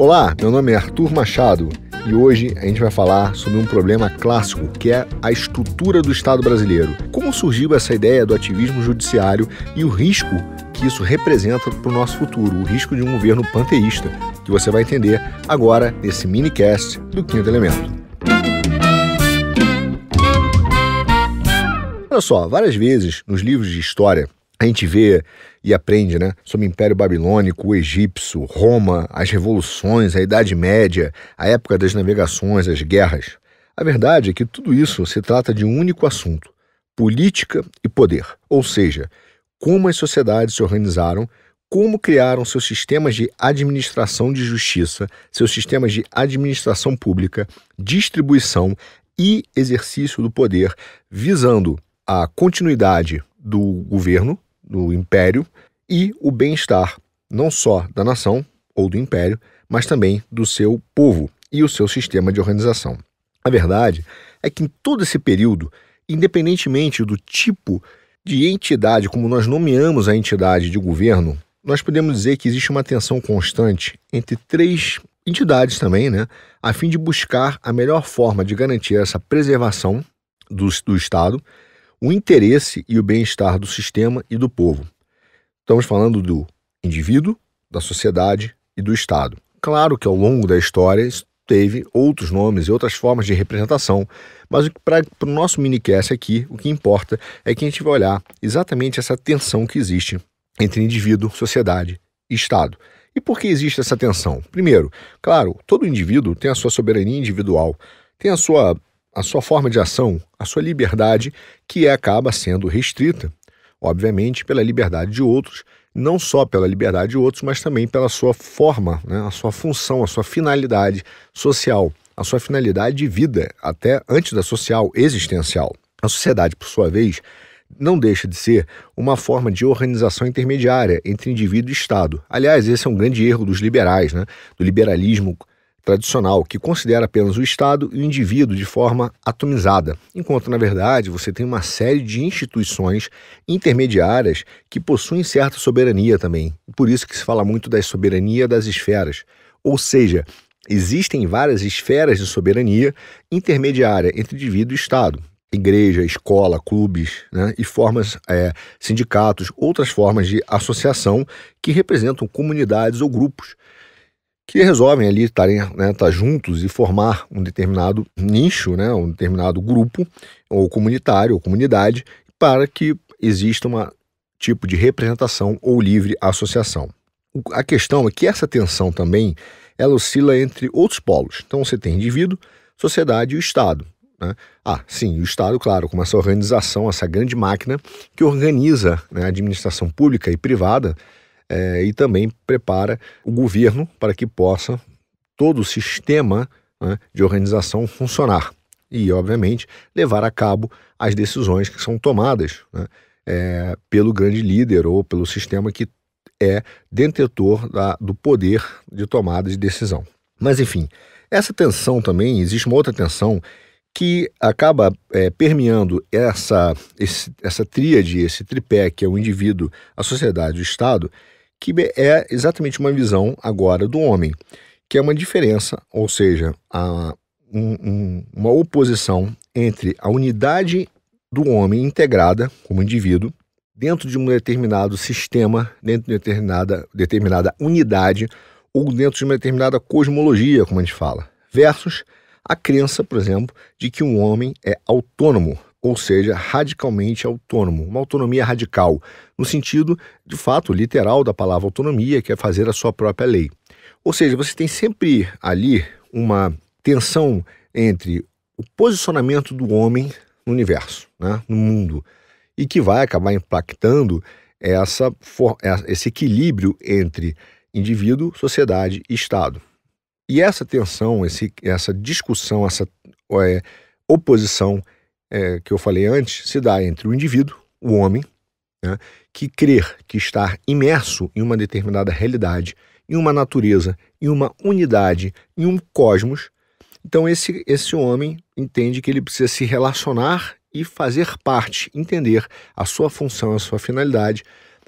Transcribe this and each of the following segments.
Olá, meu nome é Arthur Machado e hoje a gente vai falar sobre um problema clássico que é a estrutura do Estado brasileiro. Como surgiu essa ideia do ativismo judiciário e o risco que isso representa para o nosso futuro, o risco de um governo panteísta, que você vai entender agora nesse minicast do Quinto Elemento. Olha só, várias vezes nos livros de história a gente vê e aprende né, sobre o Império Babilônico, o Egípcio, Roma, as revoluções, a Idade Média, a época das navegações, as guerras. A verdade é que tudo isso se trata de um único assunto: política e poder, ou seja, como as sociedades se organizaram, como criaram seus sistemas de administração de justiça, seus sistemas de administração pública, distribuição e exercício do poder, visando a continuidade do governo do império e o bem-estar não só da nação ou do império, mas também do seu povo e o seu sistema de organização. A verdade é que em todo esse período, independentemente do tipo de entidade, como nós nomeamos a entidade de governo, nós podemos dizer que existe uma tensão constante entre três entidades também, né, a fim de buscar a melhor forma de garantir essa preservação do, do Estado o interesse e o bem-estar do sistema e do povo. Estamos falando do indivíduo, da sociedade e do Estado. Claro que ao longo da história teve outros nomes e outras formas de representação, mas para o nosso minicast aqui, o que importa é que a gente vai olhar exatamente essa tensão que existe entre indivíduo, sociedade e Estado. E por que existe essa tensão? Primeiro, claro, todo indivíduo tem a sua soberania individual, tem a sua a sua forma de ação, a sua liberdade, que é, acaba sendo restrita, obviamente, pela liberdade de outros, não só pela liberdade de outros, mas também pela sua forma, né, a sua função, a sua finalidade social, a sua finalidade de vida, até antes da social, existencial. A sociedade, por sua vez, não deixa de ser uma forma de organização intermediária entre indivíduo e Estado. Aliás, esse é um grande erro dos liberais, né? do liberalismo tradicional, que considera apenas o Estado e o indivíduo de forma atomizada, enquanto, na verdade, você tem uma série de instituições intermediárias que possuem certa soberania também. Por isso que se fala muito da soberania das esferas. Ou seja, existem várias esferas de soberania intermediária entre indivíduo e Estado. Igreja, escola, clubes né, e formas, é, sindicatos, outras formas de associação que representam comunidades ou grupos que resolvem ali estarem né, tá juntos e formar um determinado nicho, né, um determinado grupo, ou comunitário, ou comunidade, para que exista um tipo de representação ou livre associação. A questão é que essa tensão também ela oscila entre outros polos. Então você tem indivíduo, sociedade e o Estado. Né? Ah, sim, o Estado, claro, como essa organização, essa grande máquina que organiza né, a administração pública e privada é, e também prepara o governo para que possa todo o sistema né, de organização funcionar e, obviamente, levar a cabo as decisões que são tomadas né, é, pelo grande líder ou pelo sistema que é detentor da, do poder de tomada de decisão. Mas, enfim, essa tensão também, existe uma outra tensão que acaba é, permeando essa, esse, essa tríade, esse tripé, que é o indivíduo, a sociedade e o Estado, que é exatamente uma visão agora do homem, que é uma diferença, ou seja, a, um, um, uma oposição entre a unidade do homem integrada como indivíduo dentro de um determinado sistema, dentro de determinada, determinada unidade ou dentro de uma determinada cosmologia, como a gente fala, versus a crença, por exemplo, de que um homem é autônomo, ou seja, radicalmente autônomo, uma autonomia radical, no sentido, de fato, literal da palavra autonomia, que é fazer a sua própria lei. Ou seja, você tem sempre ali uma tensão entre o posicionamento do homem no universo, né, no mundo, e que vai acabar impactando essa, é, esse equilíbrio entre indivíduo, sociedade e Estado. E essa tensão, esse, essa discussão, essa é, oposição é, que eu falei antes se dá entre o indivíduo, o homem, né, que crer que está imerso em uma determinada realidade, em uma natureza, em uma unidade, em um cosmos. Então, esse, esse homem entende que ele precisa se relacionar e fazer parte, entender a sua função, a sua finalidade,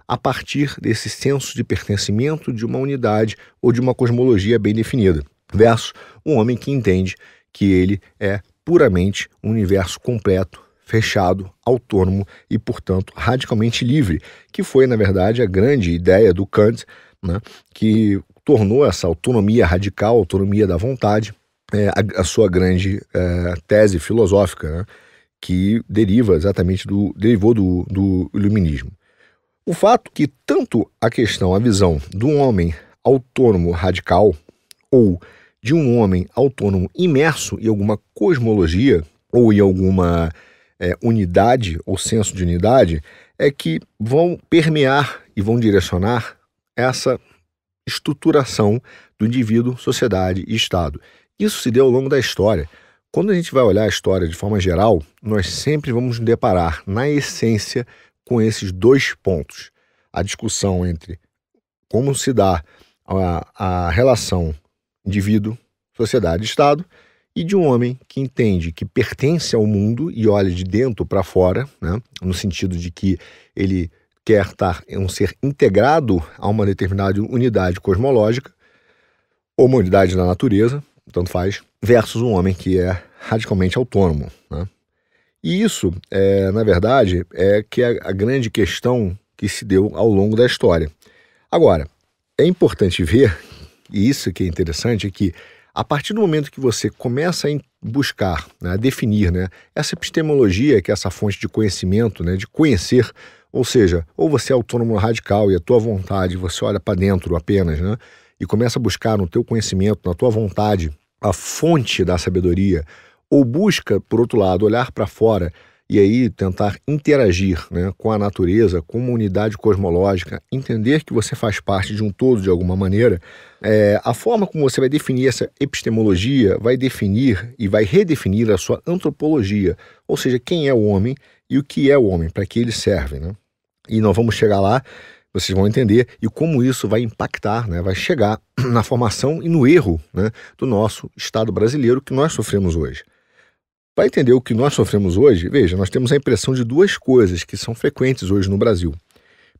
a partir desse senso de pertencimento de uma unidade ou de uma cosmologia bem definida. Versus o um homem que entende que ele é puramente um universo completo, fechado, autônomo e, portanto, radicalmente livre, que foi, na verdade, a grande ideia do Kant, né, que tornou essa autonomia radical, autonomia da vontade, é, a, a, sua grande é, tese filosófica, né, que deriva exatamente do derivou do, do iluminismo. O fato que tanto a questão, a visão do homem autônomo radical ou de um homem autônomo imerso em alguma cosmologia ou em alguma é, unidade ou senso de unidade é que vão permear e vão direcionar essa estruturação do indivíduo, sociedade e Estado. Isso se deu ao longo da história. Quando a gente vai olhar a história de forma geral, nós sempre vamos nos deparar, na essência, com esses dois pontos: a discussão entre como se dá a, a relação indivíduo, sociedade Estado, e de um homem que entende que pertence ao mundo e olha de dentro para fora, né, no sentido de que ele quer estar é um ser integrado a uma determinada unidade cosmológica, ou uma unidade da natureza, tanto faz, versus um homem que é radicalmente autônomo. Né? E isso, é, na verdade, é que é a grande questão que se deu ao longo da história. Agora, é importante ver e isso que é interessante, é que a partir do momento que você começa a buscar, né, a definir né, essa epistemologia, que é essa fonte de conhecimento, né, de conhecer, ou seja, ou você é autônomo radical e a tua vontade, você olha para dentro apenas, né, e começa a buscar no teu conhecimento, na tua vontade, a fonte da sabedoria, ou busca, por outro lado, olhar para fora e aí tentar interagir né, com a natureza, com uma unidade cosmológica, entender que você faz parte de um todo de alguma maneira, é, a forma como você vai definir essa epistemologia vai definir e vai redefinir a sua antropologia, ou seja, quem é o homem e o que é o homem, para que ele serve. Né? E nós vamos chegar lá, vocês vão entender, e como isso vai impactar, né, vai chegar na formação e no erro né, do nosso Estado brasileiro que nós sofremos hoje. Para entender o que nós sofremos hoje, veja, nós temos a impressão de duas coisas que são frequentes hoje no Brasil.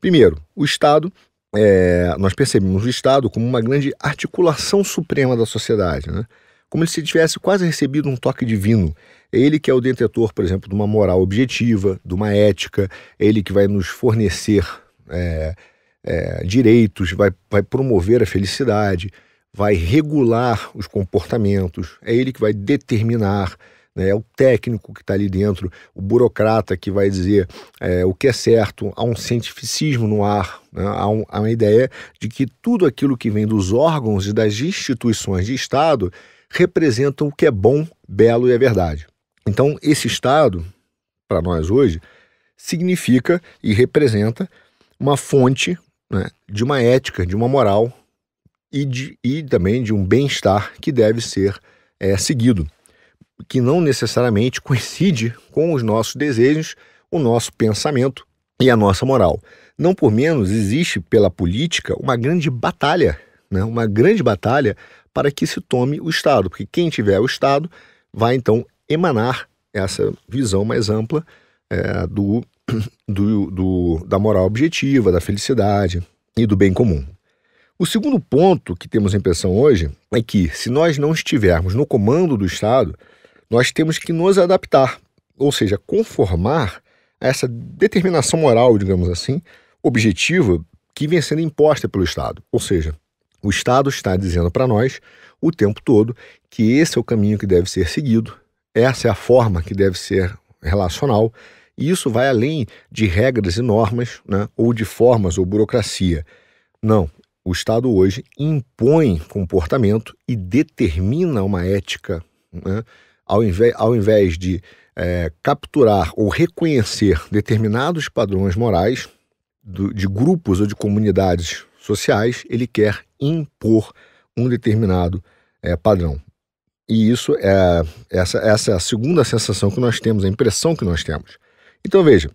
Primeiro, o Estado. É, nós percebemos o Estado como uma grande articulação suprema da sociedade, né? como se tivesse quase recebido um toque divino. É ele que é o detentor, por exemplo, de uma moral objetiva, de uma ética, é ele que vai nos fornecer é, é, direitos, vai, vai promover a felicidade, vai regular os comportamentos, é ele que vai determinar né? é o técnico que está ali dentro, o burocrata que vai dizer é, o que é certo, há um cientificismo no ar, né? há, um, há uma ideia de que tudo aquilo que vem dos órgãos e das instituições de Estado representam o que é bom, belo e é verdade. Então, esse Estado, para nós hoje, significa e representa uma fonte né, de uma ética, de uma moral e, de, e também de um bem-estar que deve ser é, seguido que não necessariamente coincide com os nossos desejos, o nosso pensamento e a nossa moral. Não por menos existe pela política uma grande batalha, né? uma grande batalha para que se tome o Estado, porque quem tiver o Estado vai então emanar essa visão mais ampla é, do, do, do, da moral objetiva, da felicidade e do bem comum. O segundo ponto que temos em pensão hoje é que, se nós não estivermos no comando do Estado, nós temos que nos adaptar, ou seja, conformar a essa determinação moral, digamos assim, objetiva que vem sendo imposta pelo Estado. Ou seja, o Estado está dizendo para nós o tempo todo que esse é o caminho que deve ser seguido, essa é a forma que deve ser relacional, e isso vai além de regras e normas, né, ou de formas ou burocracia. Não, o Estado hoje impõe comportamento e determina uma ética né, ao invés, ao invés de é, capturar ou reconhecer determinados padrões morais do, de grupos ou de comunidades sociais, ele quer impor um determinado é, padrão. E isso é essa, essa é a segunda sensação que nós temos, a impressão que nós temos. Então veja,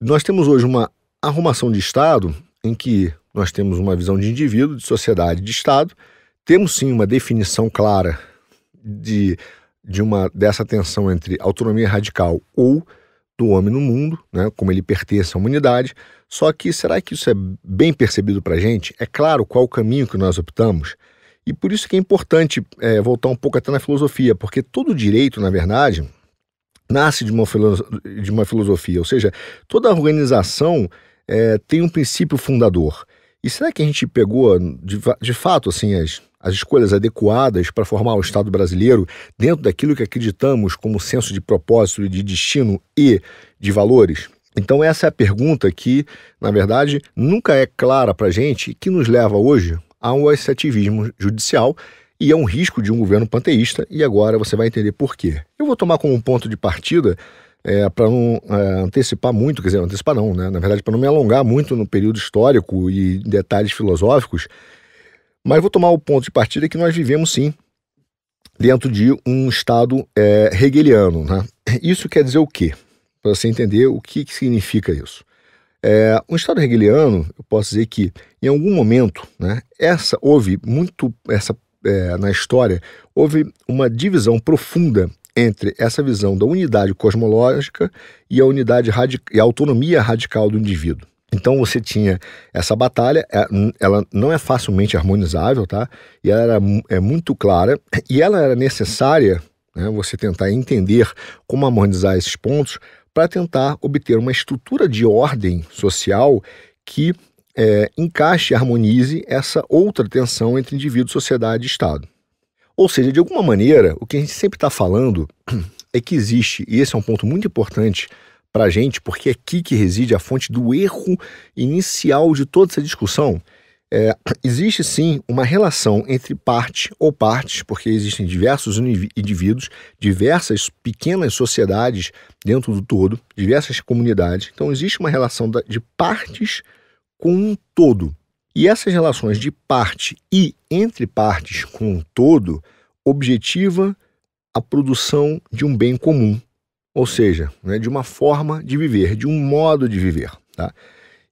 nós temos hoje uma arrumação de Estado em que nós temos uma visão de indivíduo, de sociedade, de Estado, temos sim uma definição clara de de uma dessa tensão entre autonomia radical ou do homem no mundo, né, como ele pertence à humanidade. Só que será que isso é bem percebido para a gente? É claro qual o caminho que nós optamos? E por isso que é importante é, voltar um pouco até na filosofia, porque todo direito, na verdade, nasce de uma, de uma filosofia, ou seja, toda organização é, tem um princípio fundador. E será que a gente pegou, de, de fato, assim, as as escolhas adequadas para formar o Estado brasileiro dentro daquilo que acreditamos como senso de propósito, de destino e de valores? Então, essa é a pergunta que, na verdade, nunca é clara para a gente e que nos leva hoje a um ascetivismo judicial e a um risco de um governo panteísta, e agora você vai entender por quê. Eu vou tomar como ponto de partida é, para não é, antecipar muito, quer dizer, antecipar não, né? Na verdade, para não me alongar muito no período histórico e detalhes filosóficos, mas vou tomar o ponto de partida que nós vivemos sim dentro de um Estado é, hegeliano. Né? Isso quer dizer o quê? Para você entender o que, que significa isso. É, um Estado hegeliano, eu posso dizer que em algum momento, né, essa houve muito essa é, na história, houve uma divisão profunda entre essa visão da unidade cosmológica e a unidade e a autonomia radical do indivíduo. Então você tinha essa batalha, é, ela não é facilmente harmonizável, tá? E ela era, é muito clara e ela era necessária né, você tentar entender como harmonizar esses pontos para tentar obter uma estrutura de ordem social que é, encaixe e harmonize essa outra tensão entre indivíduo, sociedade e Estado. Ou seja, de alguma maneira, o que a gente sempre está falando é que existe, e esse é um ponto muito importante para a gente, porque é aqui que reside a fonte do erro inicial de toda essa discussão. É, existe sim uma relação entre parte ou partes, porque existem diversos indivíduos, diversas pequenas sociedades dentro do todo, diversas comunidades. Então, existe uma relação de partes com um todo. E essas relações de parte e entre partes com um todo objetiva a produção de um bem comum, ou seja, né, de uma forma de viver, de um modo de viver, tá?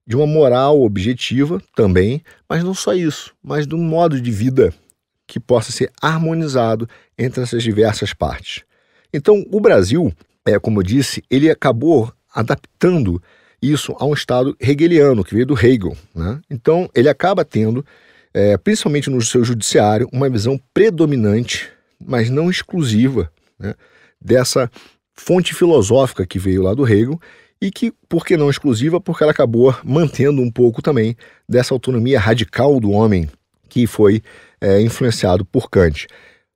de uma moral objetiva também, mas não só isso, mas de um modo de vida que possa ser harmonizado entre essas diversas partes. Então, o Brasil, é, como eu disse, ele acabou adaptando isso a um Estado hegeliano, que veio do Hegel. Né? Então, ele acaba tendo, é, principalmente no seu judiciário, uma visão predominante, mas não exclusiva, né? dessa fonte filosófica que veio lá do Hegel e que, por que não exclusiva, porque ela acabou mantendo um pouco também dessa autonomia radical do homem que foi é, influenciado por Kant.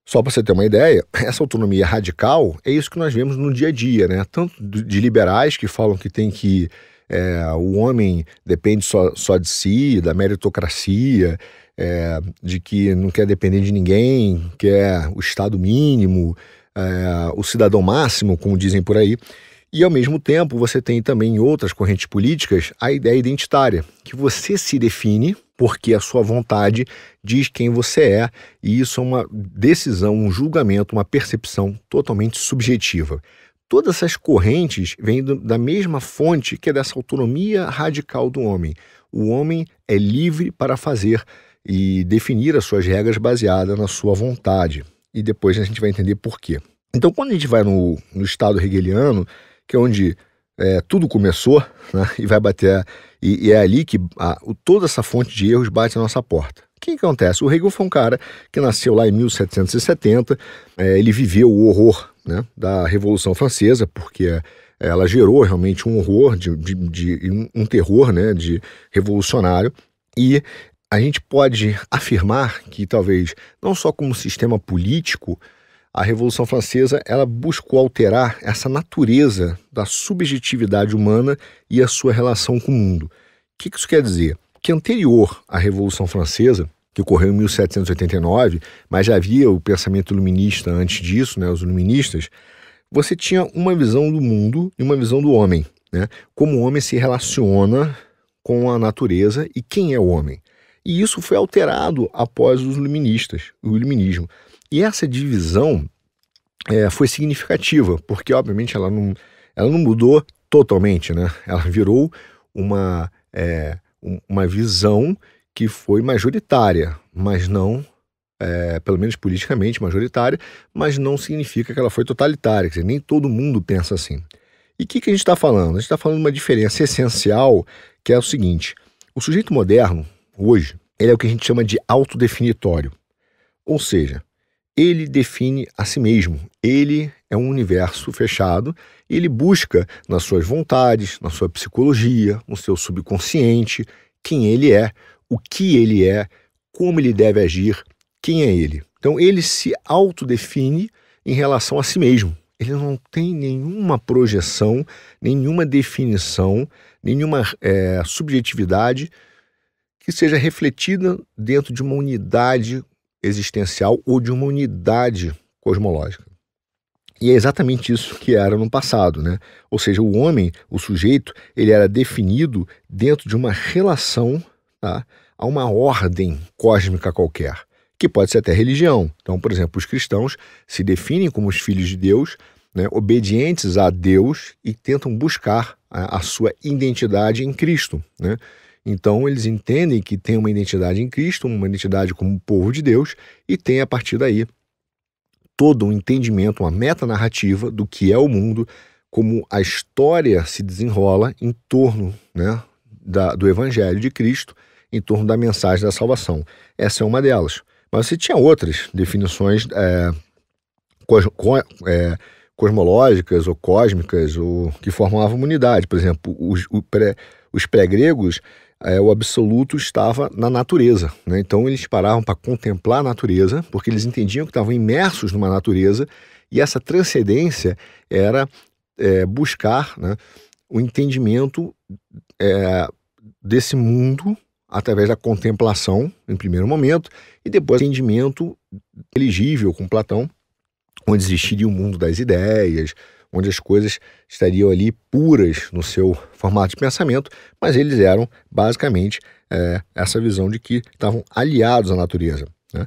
Só para você ter uma ideia, essa autonomia radical é isso que nós vemos no dia a dia, né? Tanto de liberais que falam que tem que é, o homem depende só, só de si, da meritocracia, é, de que não quer depender de ninguém, quer o Estado mínimo, é, o cidadão máximo, como dizem por aí, e ao mesmo tempo você tem também em outras correntes políticas a ideia identitária, que você se define porque a sua vontade diz quem você é, e isso é uma decisão, um julgamento, uma percepção totalmente subjetiva. Todas essas correntes vêm da mesma fonte que é dessa autonomia radical do homem. O homem é livre para fazer e definir as suas regras baseadas na sua vontade e depois a gente vai entender por quê. Então, quando a gente vai no, no estado hegeliano, que é onde é, tudo começou, né, e vai bater, e, e é ali que a, o, toda essa fonte de erros bate na nossa porta. O que, acontece? O Hegel foi um cara que nasceu lá em 1770, é, ele viveu o horror né, da Revolução Francesa, porque ela gerou realmente um horror, de, de, de um terror né, de revolucionário, e a gente pode afirmar que talvez não só como sistema político, a Revolução Francesa ela buscou alterar essa natureza da subjetividade humana e a sua relação com o mundo. O que isso quer dizer? Que anterior à Revolução Francesa, que ocorreu em 1789, mas já havia o pensamento iluminista antes disso, né, os iluministas, você tinha uma visão do mundo e uma visão do homem, né, como o homem se relaciona com a natureza e quem é o homem. E isso foi alterado após os iluministas, o iluminismo. E essa divisão é, foi significativa, porque obviamente ela não, ela não mudou totalmente, né? Ela virou uma, é, uma visão que foi majoritária, mas não, é, pelo menos politicamente majoritária, mas não significa que ela foi totalitária, quer dizer, nem todo mundo pensa assim. E o que, que a gente está falando? A gente está falando de uma diferença essencial que é o seguinte: o sujeito moderno, hoje, ele é o que a gente chama de autodefinitório. Ou seja, ele define a si mesmo. Ele é um universo fechado e ele busca nas suas vontades, na sua psicologia, no seu subconsciente, quem ele é, o que ele é, como ele deve agir, quem é ele. Então ele se autodefine em relação a si mesmo. Ele não tem nenhuma projeção, nenhuma definição, nenhuma é, subjetividade que seja refletida dentro de uma unidade existencial ou de uma unidade cosmológica. E é exatamente isso que era no passado, né? Ou seja, o homem, o sujeito, ele era definido dentro de uma relação tá? a uma ordem cósmica qualquer, que pode ser até religião. Então, por exemplo, os cristãos se definem como os filhos de Deus, né? obedientes a Deus e tentam buscar a, a sua identidade em Cristo, né? Então, eles entendem que tem uma identidade em Cristo, uma identidade como povo de Deus, e tem a partir daí todo um entendimento, uma metanarrativa do que é o mundo, como a história se desenrola em torno né, da, do Evangelho de Cristo, em torno da mensagem da salvação. Essa é uma delas. Mas você tinha outras definições é, cos, co, é, cosmológicas ou cósmicas ou que formavam uma unidade. Por exemplo, os, pré, os pré-gregos é, o absoluto estava na natureza. Né? Então eles paravam para contemplar a natureza, porque eles entendiam que estavam imersos numa natureza, e essa transcendência era é, buscar né, o entendimento é, desse mundo através da contemplação, em primeiro momento, e depois entendimento elegível com Platão, onde existiria o mundo das ideias, onde as coisas estariam ali puras no seu formato de pensamento, mas eles eram basicamente é, essa visão de que estavam aliados à natureza, né?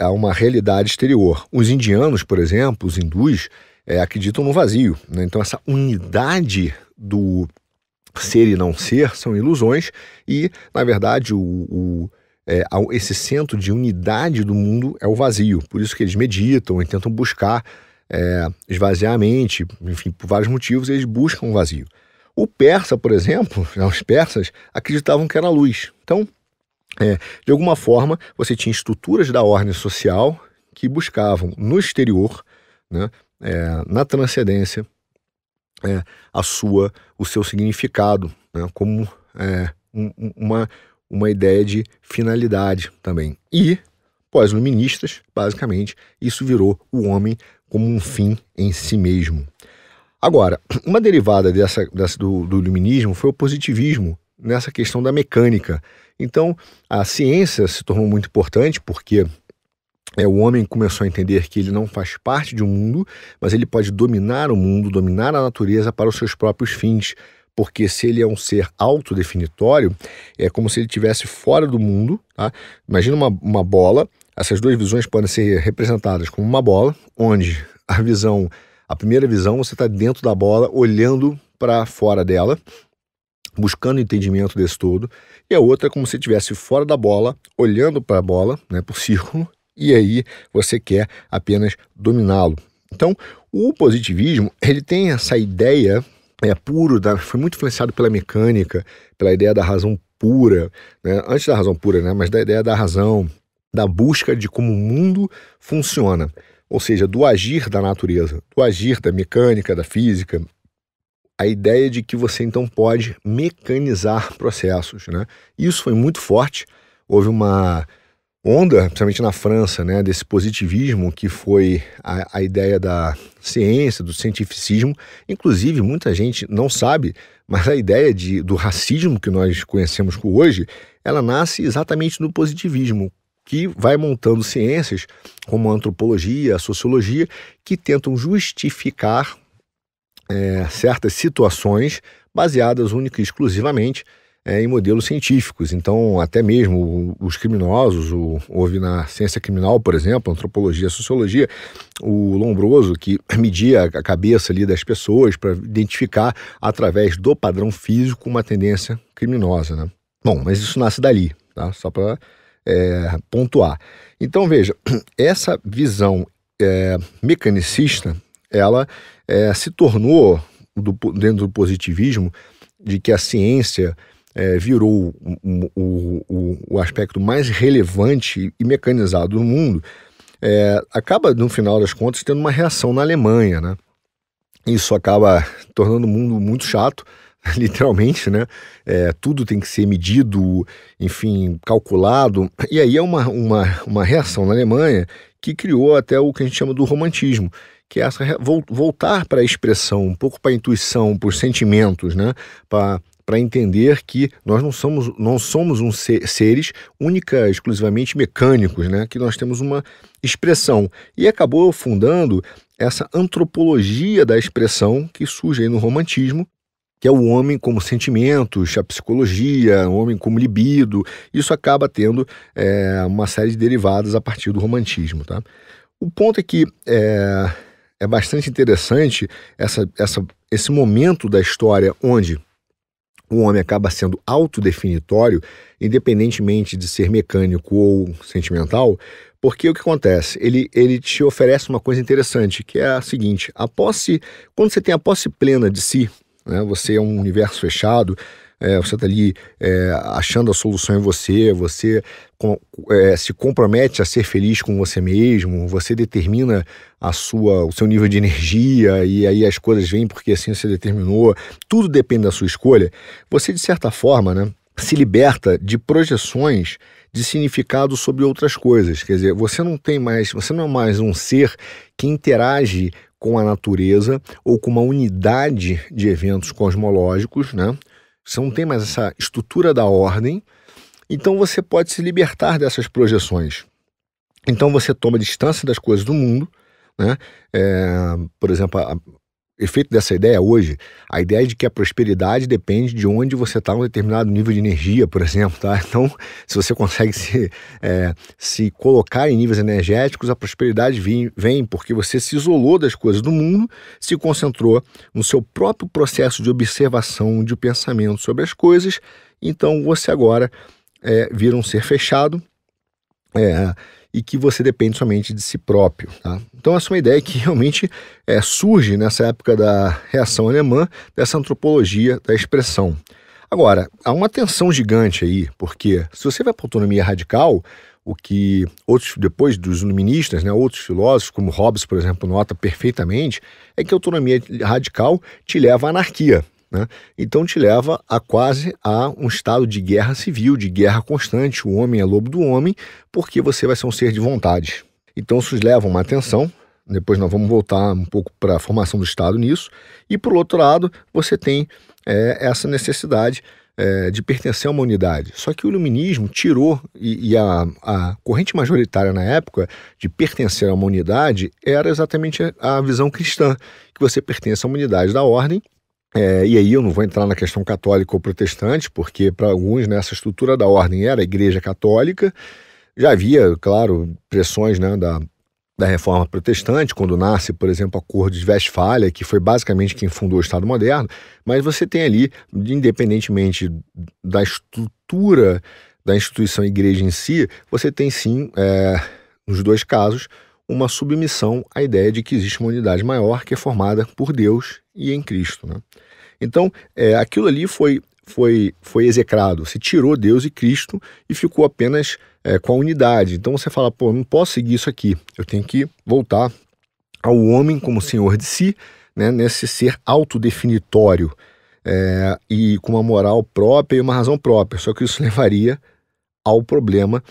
a uma realidade exterior. Os indianos, por exemplo, os hindus, é, acreditam no vazio. Né? Então, essa unidade do ser e não ser são ilusões e, na verdade, o, o é, esse centro de unidade do mundo é o vazio. Por isso que eles meditam e tentam buscar é, esvaziar a mente, enfim, por vários motivos, eles buscam o vazio. O persa, por exemplo, os persas acreditavam que era luz. Então, é, de alguma forma, você tinha estruturas da ordem social que buscavam no exterior, né, é, na transcendência, é, a sua, o seu significado, né, como é, um, uma, uma ideia de finalidade também. E pós-luministas, basicamente, isso virou o homem como um fim em si mesmo. Agora, uma derivada dessa, dessa do, do iluminismo foi o positivismo nessa questão da mecânica. Então, a ciência se tornou muito importante porque é, o homem começou a entender que ele não faz parte de um mundo, mas ele pode dominar o mundo, dominar a natureza para os seus próprios fins. Porque se ele é um ser autodefinitório, é como se ele estivesse fora do mundo. Tá? Imagina uma, uma bola essas duas visões podem ser representadas como uma bola, onde a visão, a primeira visão, você está dentro da bola, olhando para fora dela, buscando entendimento desse todo, e a outra é como se estivesse fora da bola, olhando para a bola, né, para o círculo, e aí você quer apenas dominá-lo. Então, o positivismo ele tem essa ideia é puro, da, tá, foi muito influenciado pela mecânica, pela ideia da razão pura, né? antes da razão pura, né? mas da ideia da razão da busca de como o mundo funciona, ou seja, do agir da natureza, do agir da mecânica, da física, a ideia de que você então pode mecanizar processos, né? Isso foi muito forte. Houve uma onda, principalmente na França, né, desse positivismo que foi a, a ideia da ciência, do cientificismo. Inclusive, muita gente não sabe, mas a ideia de, do racismo que nós conhecemos hoje, ela nasce exatamente no positivismo, que vai montando ciências como a antropologia, a sociologia, que tentam justificar é, certas situações baseadas única e exclusivamente é, em modelos científicos. Então, até mesmo os criminosos, o, houve na ciência criminal, por exemplo, antropologia, sociologia, o Lombroso, que media a cabeça ali das pessoas para identificar através do padrão físico uma tendência criminosa. Né? Bom, mas isso nasce dali, tá? só para é, pontuar. Então veja, essa visão é, mecanicista, ela é, se tornou do, dentro do positivismo de que a ciência é, virou o, o, o, aspecto mais relevante e mecanizado do mundo, é, acaba, no final das contas, tendo uma reação na Alemanha. Né? Isso acaba tornando o mundo muito chato, literalmente, né? É, tudo tem que ser medido, enfim, calculado. E aí é uma, uma, uma reação na Alemanha que criou até o que a gente chama do romantismo, que é essa voltar para a expressão, um pouco para a intuição, para os sentimentos, né? Para para entender que nós não somos, não somos um seres única, exclusivamente mecânicos, né? que nós temos uma expressão. E acabou fundando essa antropologia da expressão que surge aí no romantismo, que é o homem como sentimentos, a psicologia, o homem como libido. Isso acaba tendo é, uma série de derivadas a partir do romantismo. Tá? O ponto é que é, é bastante interessante essa, essa, esse momento da história onde o homem acaba sendo autodefinitório, independentemente de ser mecânico ou sentimental, porque o que acontece? Ele, ele te oferece uma coisa interessante, que é a seguinte: a posse, quando você tem a posse plena de si, né? Você é um universo fechado, é, você está ali é, achando a solução em você, você com, é, se compromete a ser feliz com você mesmo, você determina a sua, o seu nível de energia e aí as coisas vêm porque assim você determinou. Tudo depende da sua escolha. Você de certa forma, né? se liberta de projeções de significado sobre outras coisas. Quer dizer, você não tem mais, você não é mais um ser que interage com a natureza ou com uma unidade de eventos cosmológicos, né? Você não tem mais essa estrutura da ordem, então você pode se libertar dessas projeções. Então você toma distância das coisas do mundo, né? É, por exemplo, a, efeito dessa ideia hoje, a ideia é de que a prosperidade depende de onde você está em um determinado nível de energia, por exemplo, tá? Então, se você consegue se, é, se colocar em níveis energéticos, a prosperidade vem, vem porque você se isolou das coisas do mundo, se concentrou no seu próprio processo de observação, de pensamento sobre as coisas, então você agora é, vira um ser fechado, é, e que você depende somente de si próprio. Tá? Então, essa é uma ideia que realmente é, surge nessa época da reação alemã, dessa antropologia da expressão. Agora, há uma tensão gigante aí, porque se você vai para a autonomia radical, o que outros, depois dos iluministas, né, outros filósofos, como Hobbes, por exemplo, nota perfeitamente, é que a autonomia radical te leva à anarquia. Né? Então te leva a quase a um estado de guerra civil, de guerra constante. O homem é lobo do homem, porque você vai ser um ser de vontade. Então isso leva uma atenção. Depois nós vamos voltar um pouco para a formação do Estado nisso. E por outro lado, você tem é, essa necessidade é, de pertencer a uma unidade. Só que o iluminismo tirou, e, e a, a, corrente majoritária na época de pertencer a uma unidade era exatamente a visão cristã, que você pertence a uma unidade da ordem é, e aí eu não vou entrar na questão católica ou protestante, porque para alguns né, essa estrutura da ordem era a igreja católica. Já havia, claro, pressões né, da, da reforma protestante, quando nasce, por exemplo, a Cor de Westfália, que foi basicamente quem fundou o Estado moderno, mas você tem ali, independentemente da estrutura da instituição igreja em si, você tem sim, é, nos dois casos, uma submissão à ideia de que existe uma unidade maior que é formada por Deus e em Cristo. Né? Então, é, aquilo ali foi, foi, foi execrado. Se tirou Deus e Cristo e ficou apenas é, com a unidade. Então você fala, pô, não posso seguir isso aqui. Eu tenho que voltar ao homem como senhor de si, né, nesse ser autodefinitório é, e com uma moral própria e uma razão própria. Só que isso levaria ao problema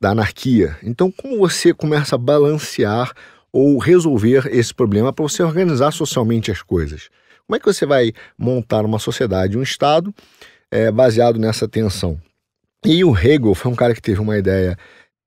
da anarquia. Então, como você começa a balancear ou resolver esse problema para você organizar socialmente as coisas? Como é que você vai montar uma sociedade, um Estado, é, baseado nessa tensão? E o Hegel foi um cara que teve uma ideia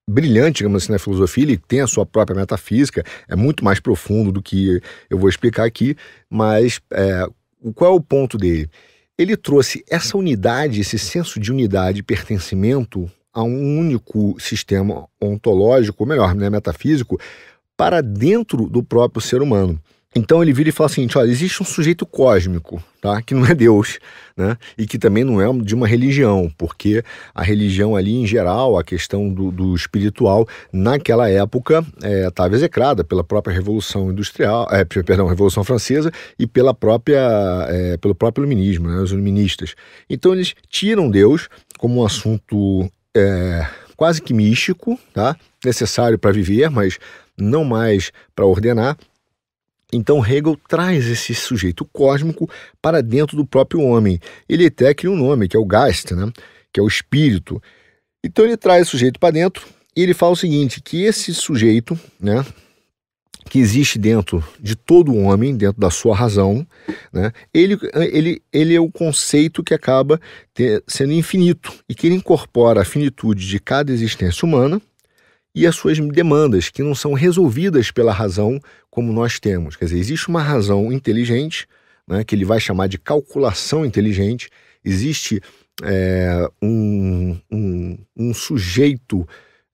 brilhante, digamos assim, na filosofia, ele tem a sua própria metafísica, é muito mais profundo do que eu vou explicar aqui, mas é, qual é o ponto dele? Ele trouxe essa unidade, esse senso de unidade e pertencimento a um único sistema ontológico, ou melhor, né, metafísico, para dentro do próprio ser humano. Então ele vira e fala assim: olha, existe um sujeito cósmico, tá? Que não é Deus, né? E que também não é de uma religião, porque a religião ali, em geral, a questão do, do espiritual, naquela época, é, estava é, execrada pela própria Revolução Industrial, é, perdão, Revolução Francesa e pela própria, é, pelo próprio iluminismo, né? Os iluministas. Então eles tiram Deus como um assunto é, quase que místico, tá? necessário para viver, mas não mais para ordenar. Então Hegel traz esse sujeito cósmico para dentro do próprio homem. Ele até cria um nome, que é o Geist, né? que é o espírito. Então ele traz o sujeito para dentro e ele fala o seguinte, que esse sujeito, né, que existe dentro de todo homem, dentro da sua razão, né, ele, ele, ele é o conceito que acaba ter, sendo infinito e que ele incorpora a finitude de cada existência humana e as suas demandas, que não são resolvidas pela razão como nós temos. Quer dizer, existe uma razão inteligente, né, que ele vai chamar de calculação inteligente, existe é, um, um, um, sujeito,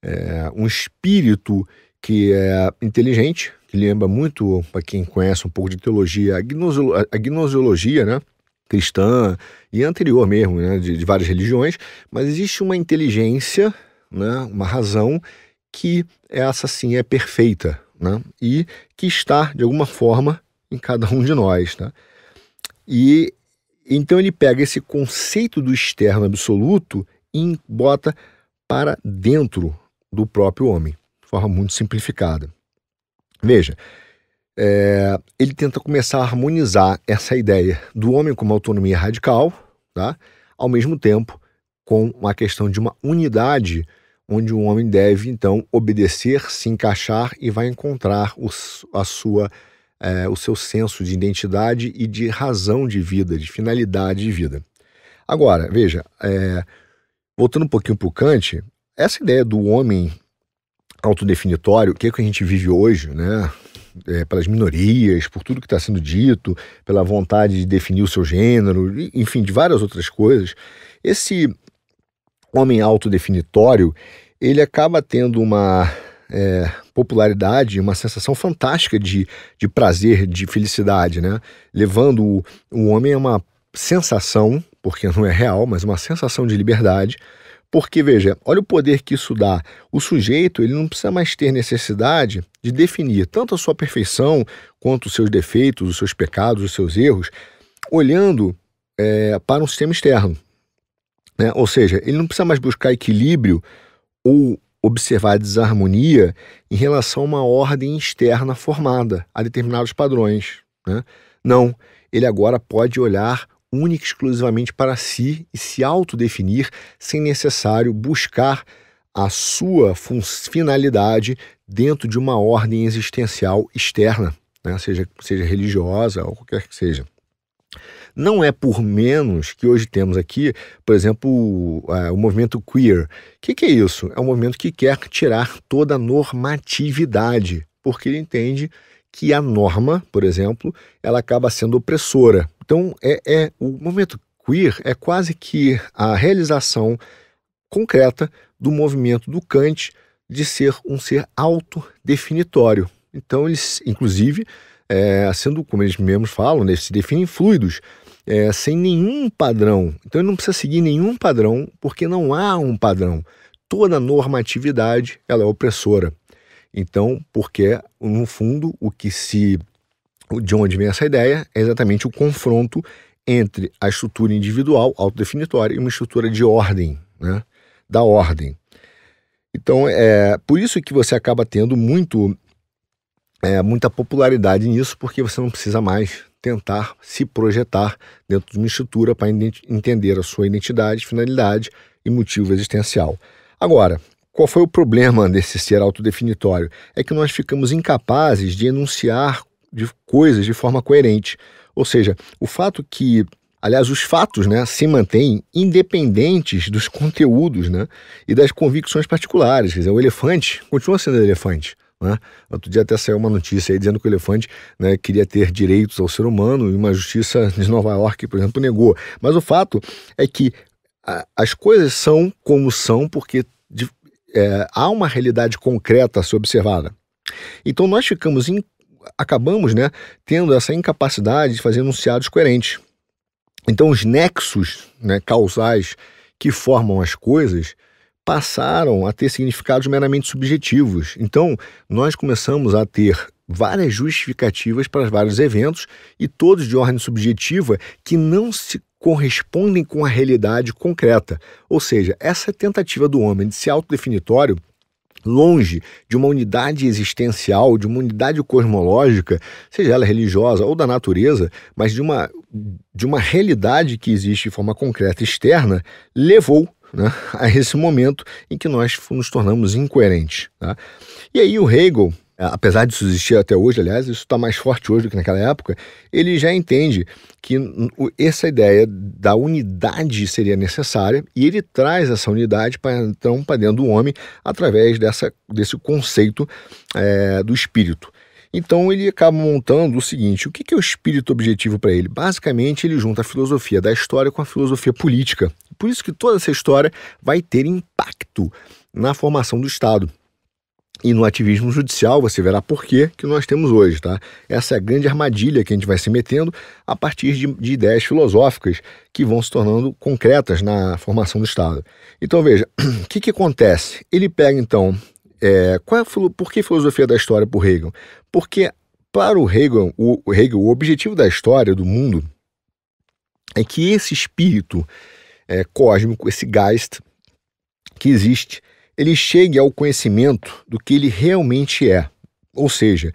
é, um espírito que é inteligente, que lembra muito, para quem conhece um pouco de teologia, a, gnosiologia gnoseologia, né? cristã e anterior mesmo, né, de, de, várias religiões, mas existe uma inteligência, né, uma razão que essa sim é perfeita, né, e que está de alguma forma em cada um de nós, né? E então ele pega esse conceito do externo absoluto e bota para dentro do próprio homem forma muito simplificada. Veja, é, ele tenta começar a harmonizar essa ideia do homem com uma autonomia radical, tá? ao mesmo tempo com uma questão de uma unidade onde o homem deve então obedecer, se encaixar e vai encontrar o, a sua, é, o seu senso de identidade e de razão de vida, de finalidade de vida. Agora, veja, é, voltando um pouquinho para o Kant, essa ideia do homem autodefinitório, que é que a gente vive hoje, né? É, pelas minorias, por tudo que está sendo dito, pela vontade de definir o seu gênero, enfim, de várias outras coisas. Esse homem autodefinitório, ele acaba tendo uma é, popularidade, uma sensação fantástica de, de prazer, de felicidade, né? Levando o, o homem a uma sensação, porque não é real, mas uma sensação de liberdade, porque, veja, olha o poder que isso dá. O sujeito ele não precisa mais ter necessidade de definir tanto a sua perfeição quanto os seus defeitos, os seus pecados, os seus erros, olhando é, para um sistema externo. Né? Ou seja, ele não precisa mais buscar equilíbrio ou observar desarmonia em relação a uma ordem externa formada a determinados padrões. Né? Não, ele agora pode olhar única e exclusivamente para si e se autodefinir sem necessário buscar a sua finalidade dentro de uma ordem existencial externa, né? seja, seja religiosa ou qualquer que seja. Não é por menos que hoje temos aqui, por exemplo, o, é, o movimento queer. O que, que é isso? É um movimento que quer tirar toda a normatividade, porque ele entende que a norma, por exemplo, ela acaba sendo opressora. Então, é, é o momento queer é quase que a realização concreta do movimento do Kant de ser um ser autodefinitório. Então, eles, inclusive, é, sendo, como eles mesmos falam, né, eles se definem fluidos, é, sem nenhum padrão. Então, ele não precisa seguir nenhum padrão, porque não há um padrão. Toda normatividade ela é opressora. Então, porque, no fundo, o que se de onde vem essa ideia é exatamente o confronto entre a estrutura individual, autodefinitória, e uma estrutura de ordem, né? da ordem. Então, é por isso que você acaba tendo muito, é, muita popularidade nisso, porque você não precisa mais tentar se projetar dentro de uma estrutura para entender a sua identidade, finalidade e motivo existencial. Agora, qual foi o problema desse ser autodefinitório? É que nós ficamos incapazes de enunciar de coisas de forma coerente. Ou seja, o fato que Aliás, os fatos né, se mantêm independentes dos conteúdos né, e das convicções particulares. Quer dizer, o elefante continua sendo elefante. Né? Outro dia até saiu uma notícia dizendo que o elefante né, queria ter direitos ao ser humano e uma justiça de Nova York, por exemplo, negou. Mas o fato é que a, as coisas são como são porque de, é, há uma realidade concreta a ser observada. Então nós ficamos acabamos né, tendo essa incapacidade de fazer enunciados coerentes. Então, os nexos né, causais que formam as coisas passaram a ter significados meramente subjetivos. Então, nós começamos a ter várias justificativas para vários eventos e todos de ordem subjetiva que não se correspondem com a realidade concreta. Ou seja, essa tentativa do homem de ser autodefinitório longe de uma unidade existencial, de uma unidade cosmológica, seja ela religiosa ou da natureza, mas de uma, de uma realidade que existe de forma concreta externa, levou né, a esse momento em que nós nos tornamos incoerentes. Tá? E aí o Hegel é, apesar disso existir até hoje, aliás, isso está mais forte hoje do que naquela época, ele já entende que essa ideia da unidade seria necessária e ele traz essa unidade para então, dentro do homem através dessa, desse conceito é, do espírito. Então ele acaba montando o seguinte: o que é o espírito objetivo para ele? Basicamente, ele junta a filosofia da história com a filosofia política. Por isso que toda essa história vai ter impacto na formação do Estado. E no ativismo judicial você verá por que nós temos hoje, tá? Essa é a grande armadilha que a gente vai se metendo a partir de, de ideias filosóficas que vão se tornando concretas na formação do Estado. Então veja, o que, que acontece? Ele pega então, é, qual é a, por que filosofia da história é o Hegel? Porque para o Hegel, o, o Hegel, o objetivo da história do mundo é que esse espírito é, cósmico, esse Geist que existe ele chegue ao conhecimento do que ele realmente é, ou seja,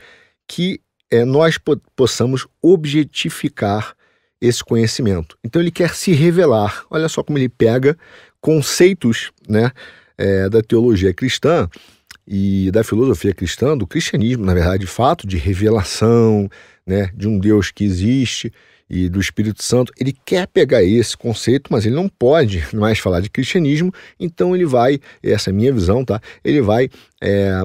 que é, nós po possamos objetificar esse conhecimento. Então ele quer se revelar. Olha só como ele pega conceitos né, é, da teologia cristã e da filosofia cristã, do cristianismo, na verdade, de fato, de revelação, né, de um Deus que existe e do Espírito Santo, ele quer pegar esse conceito, mas ele não pode mais falar de cristianismo, então ele vai, essa é a minha visão, tá? Ele vai é,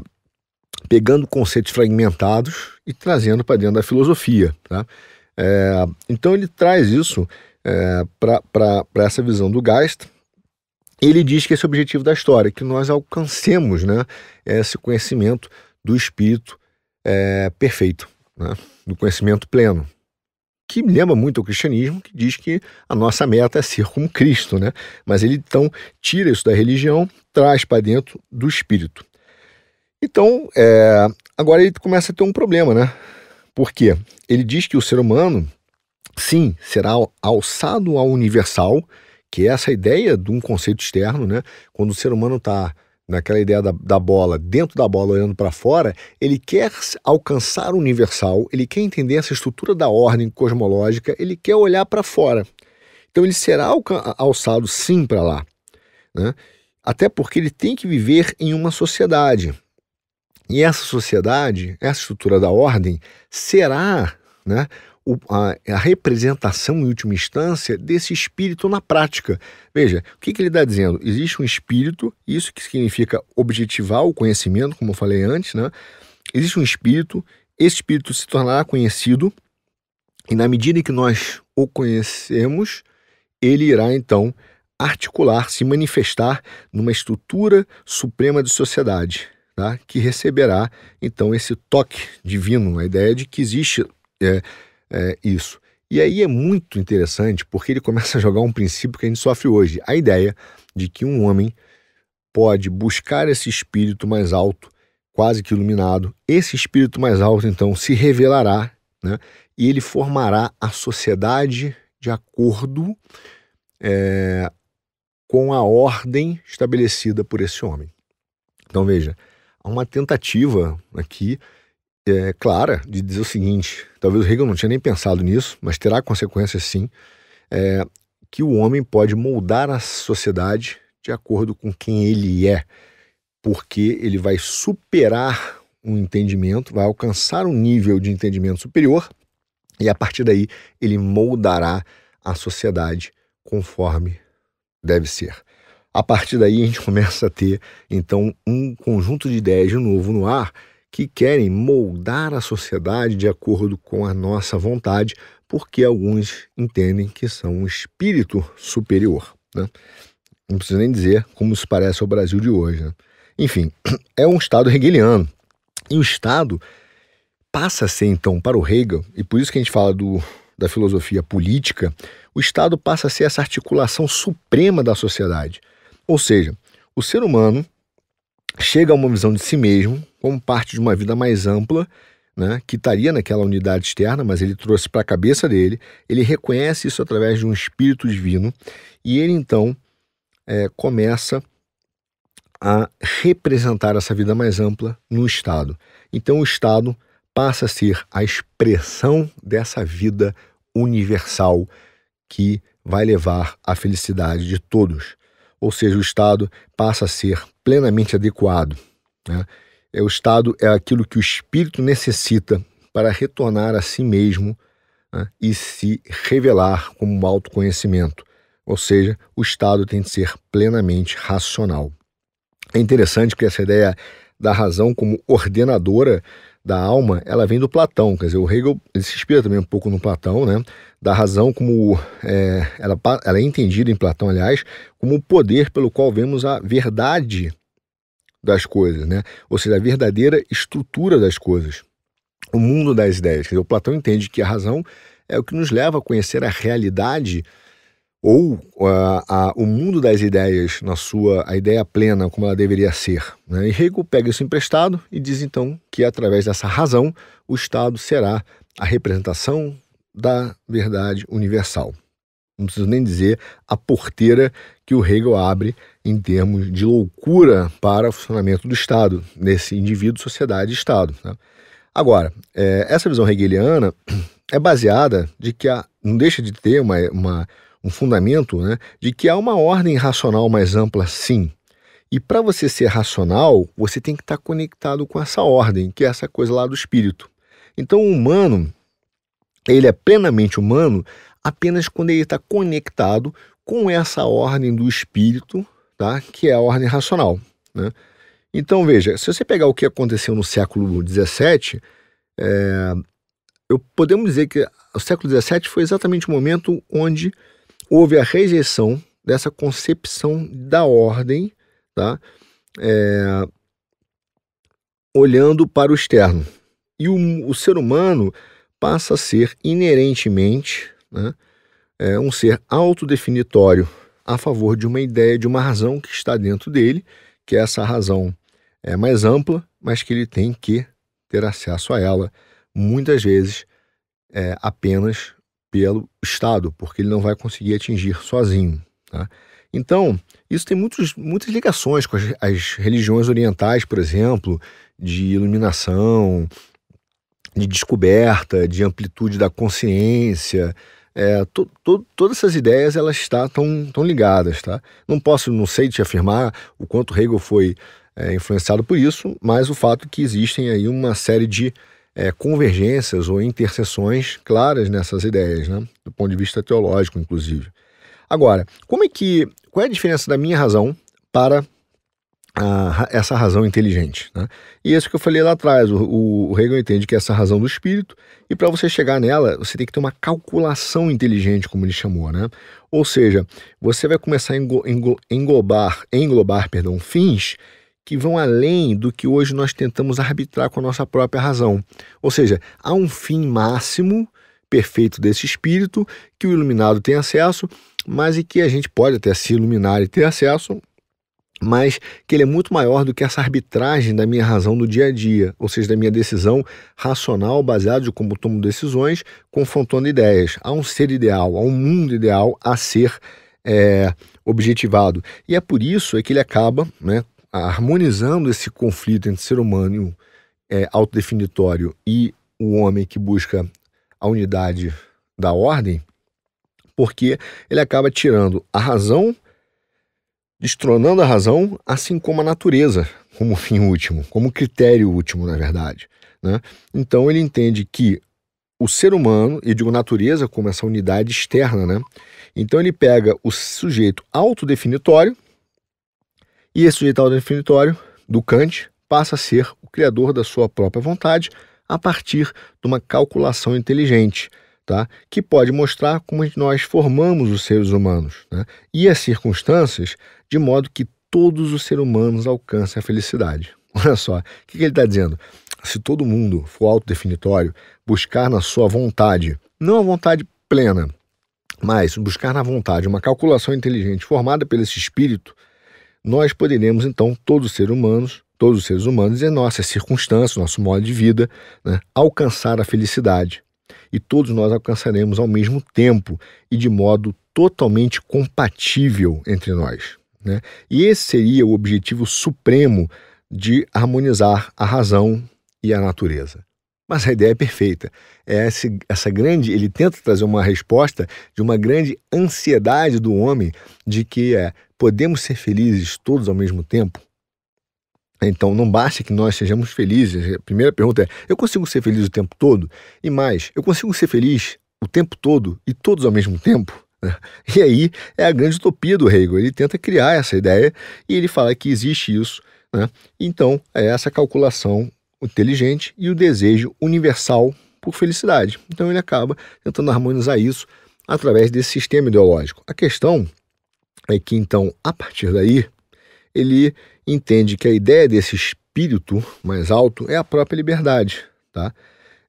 pegando conceitos fragmentados e trazendo para dentro da filosofia, tá? É, então ele traz isso é, para essa visão do Geist. Ele diz que esse é o objetivo da história, que nós alcancemos né, esse conhecimento do Espírito é, perfeito, né, do conhecimento pleno, que me lembra muito o cristianismo, que diz que a nossa meta é ser como Cristo, né? Mas ele então tira isso da religião, traz para dentro do espírito. Então, é, agora ele começa a ter um problema, né? Porque ele diz que o ser humano, sim, será alçado ao universal, que é essa ideia de um conceito externo, né? Quando o ser humano está naquela ideia da, da, bola, dentro da bola, olhando para fora, ele quer alcançar o universal, ele quer entender essa estrutura da ordem cosmológica, ele quer olhar para fora. Então ele será alçado sim para lá. Né? Até porque ele tem que viver em uma sociedade. E essa sociedade, essa estrutura da ordem, será né, o, a, a, representação em última instância desse espírito na prática. Veja, o que, que ele está dizendo? Existe um espírito, isso que significa objetivar o conhecimento, como eu falei antes, né? Existe um espírito, esse espírito se tornará conhecido, e na medida em que nós o conhecemos, ele irá então articular, se manifestar numa estrutura suprema de sociedade, tá? que receberá então esse toque divino, a ideia de que existe é, é, isso. E aí é muito interessante porque ele começa a jogar um princípio que a gente sofre hoje: a ideia de que um homem pode buscar esse espírito mais alto, quase que iluminado. Esse espírito mais alto, então, se revelará né? e ele formará a sociedade de acordo é, com a ordem estabelecida por esse homem. Então, veja, há uma tentativa aqui é, clara de dizer o seguinte: talvez o Hegel não tinha nem pensado nisso, mas terá consequências sim, é, que o homem pode moldar a sociedade de acordo com quem ele é, porque ele vai superar um entendimento, vai alcançar um nível de entendimento superior e a partir daí ele moldará a sociedade conforme deve ser. A partir daí a gente começa a ter então um conjunto de ideias de novo no ar que querem moldar a sociedade de acordo com a nossa vontade, porque alguns entendem que são um espírito superior. Né? Não preciso nem dizer como se parece ao Brasil de hoje. Né? Enfim, é um Estado hegeliano. E o Estado passa a ser, então, para o Hegel, e por isso que a gente fala do, da filosofia política, o Estado passa a ser essa articulação suprema da sociedade. Ou seja, o ser humano chega a uma visão de si mesmo como parte de uma vida mais ampla, né, que estaria naquela unidade externa, mas ele trouxe para a cabeça dele, ele reconhece isso através de um espírito divino e ele então é, começa a representar essa vida mais ampla no Estado. Então o Estado passa a ser a expressão dessa vida universal que vai levar à felicidade de todos ou seja, o Estado passa a ser plenamente adequado. Né? É, o Estado é aquilo que o espírito necessita para retornar a si mesmo né? e se revelar como um autoconhecimento, ou seja, o Estado tem de ser plenamente racional. É interessante que essa ideia da razão como ordenadora da alma, ela vem do Platão, quer dizer, o Hegel se inspira também um pouco no Platão, né? Da razão como é, ela, ela é entendida em Platão, aliás, como o poder pelo qual vemos a verdade das coisas, né? Ou seja, a verdadeira estrutura das coisas, o mundo das ideias. Quer dizer, o Platão entende que a razão é o que nos leva a conhecer a realidade ou uh, a, o mundo das ideias na sua a ideia plena como ela deveria ser. Né? E Hegel pega isso emprestado e diz então que através dessa razão o Estado será a representação da verdade universal. Não preciso nem dizer a porteira que o Hegel abre em termos de loucura para o funcionamento do Estado, nesse indivíduo, sociedade e Estado. Né? Agora, é, essa visão hegeliana é baseada de que a, não deixa de ter uma, uma um fundamento né, de que há uma ordem racional mais ampla, sim. E para você ser racional, você tem que estar tá conectado com essa ordem, que é essa coisa lá do espírito. Então, o humano, ele é plenamente humano apenas quando ele está conectado com essa ordem do espírito, tá? que é a ordem racional. Né? Então, veja, se você pegar o que aconteceu no século XVII, é, eh, eu podemos dizer que o século XVII foi exatamente o momento onde houve a rejeição dessa concepção da ordem, tá? É, olhando para o externo. E o, o, ser humano passa a ser inerentemente né, é, um ser autodefinitório a favor de uma ideia, de uma razão que está dentro dele, que é essa razão é mais ampla, mas que ele tem que ter acesso a ela, muitas vezes é, apenas pelo Estado, porque ele não vai conseguir atingir sozinho. Tá? Então, isso tem muitos, muitas ligações com as, as, religiões orientais, por exemplo, de iluminação, de descoberta, de amplitude da consciência. É, to, to, todas essas ideias elas estão tá, tão, tão ligadas, tá? Não posso, não sei te afirmar o quanto Hegel foi é, influenciado por isso, mas o fato é que existem aí uma série de é, convergências ou interseções claras nessas ideias, né? do ponto de vista teológico, inclusive. Agora, como é que qual é a diferença da minha razão para a, essa razão inteligente? Né? E isso que eu falei lá atrás, o, o Hegel entende que é essa razão do espírito, e para você chegar nela, você tem que ter uma calculação inteligente, como ele chamou, né? Ou seja, você vai começar a englobar, englobar perdão, fins que vão além do que hoje nós tentamos arbitrar com a nossa própria razão. Ou seja, há um fim máximo perfeito desse espírito que o iluminado tem acesso, mas e que a gente pode até se iluminar e ter acesso, mas que ele é muito maior do que essa arbitragem da minha razão do dia a dia, ou seja, da minha decisão racional baseada de como tomo decisões, confrontando ideias. Há um ser ideal, há um mundo ideal a ser é, objetivado. E é por isso é que ele acaba, né, harmonizando esse conflito entre ser humano é, autodefinitório e o homem que busca a unidade da ordem, porque ele acaba tirando a razão, destronando a razão, assim como a natureza, como fim último, como critério último, na verdade. Né? Então ele entende que o ser humano, e digo natureza como essa unidade externa, né? Então ele pega o sujeito autodefinitório, e esse auto definitório do Kant passa a ser o criador da sua própria vontade a partir de uma calculação inteligente, tá? que pode mostrar como nós formamos os seres humanos né? e as circunstâncias de modo que todos os seres humanos alcancem a felicidade. Olha só, o que, que ele está dizendo? Se todo mundo for autodefinitório, buscar na sua vontade, não a vontade plena, mas buscar na vontade uma calculação inteligente formada pelo esse espírito nós poderemos, então, todos ser humanos, todos os seres humanos, e nossas circunstâncias, nosso modo de vida, né, alcançar a felicidade. E todos nós alcançaremos ao mesmo tempo e de modo totalmente compatível entre nós. Né? E esse seria o objetivo supremo de harmonizar a razão e a natureza. Mas a ideia é perfeita. É esse, essa grande, ele tenta trazer uma resposta de uma grande ansiedade do homem de que é, podemos ser felizes todos ao mesmo tempo. Então não basta que nós sejamos felizes. A primeira pergunta é: eu consigo ser feliz o tempo todo? E mais, eu consigo ser feliz o tempo todo e todos ao mesmo tempo? Né? E aí é a grande utopia do Hegel. Ele tenta criar essa ideia e ele fala que existe isso. Né? Então, é essa calculação inteligente e o desejo universal por felicidade. Então ele acaba tentando harmonizar isso através desse sistema ideológico. A questão é que então, a partir daí, ele entende que a ideia desse espírito mais alto é a própria liberdade, tá?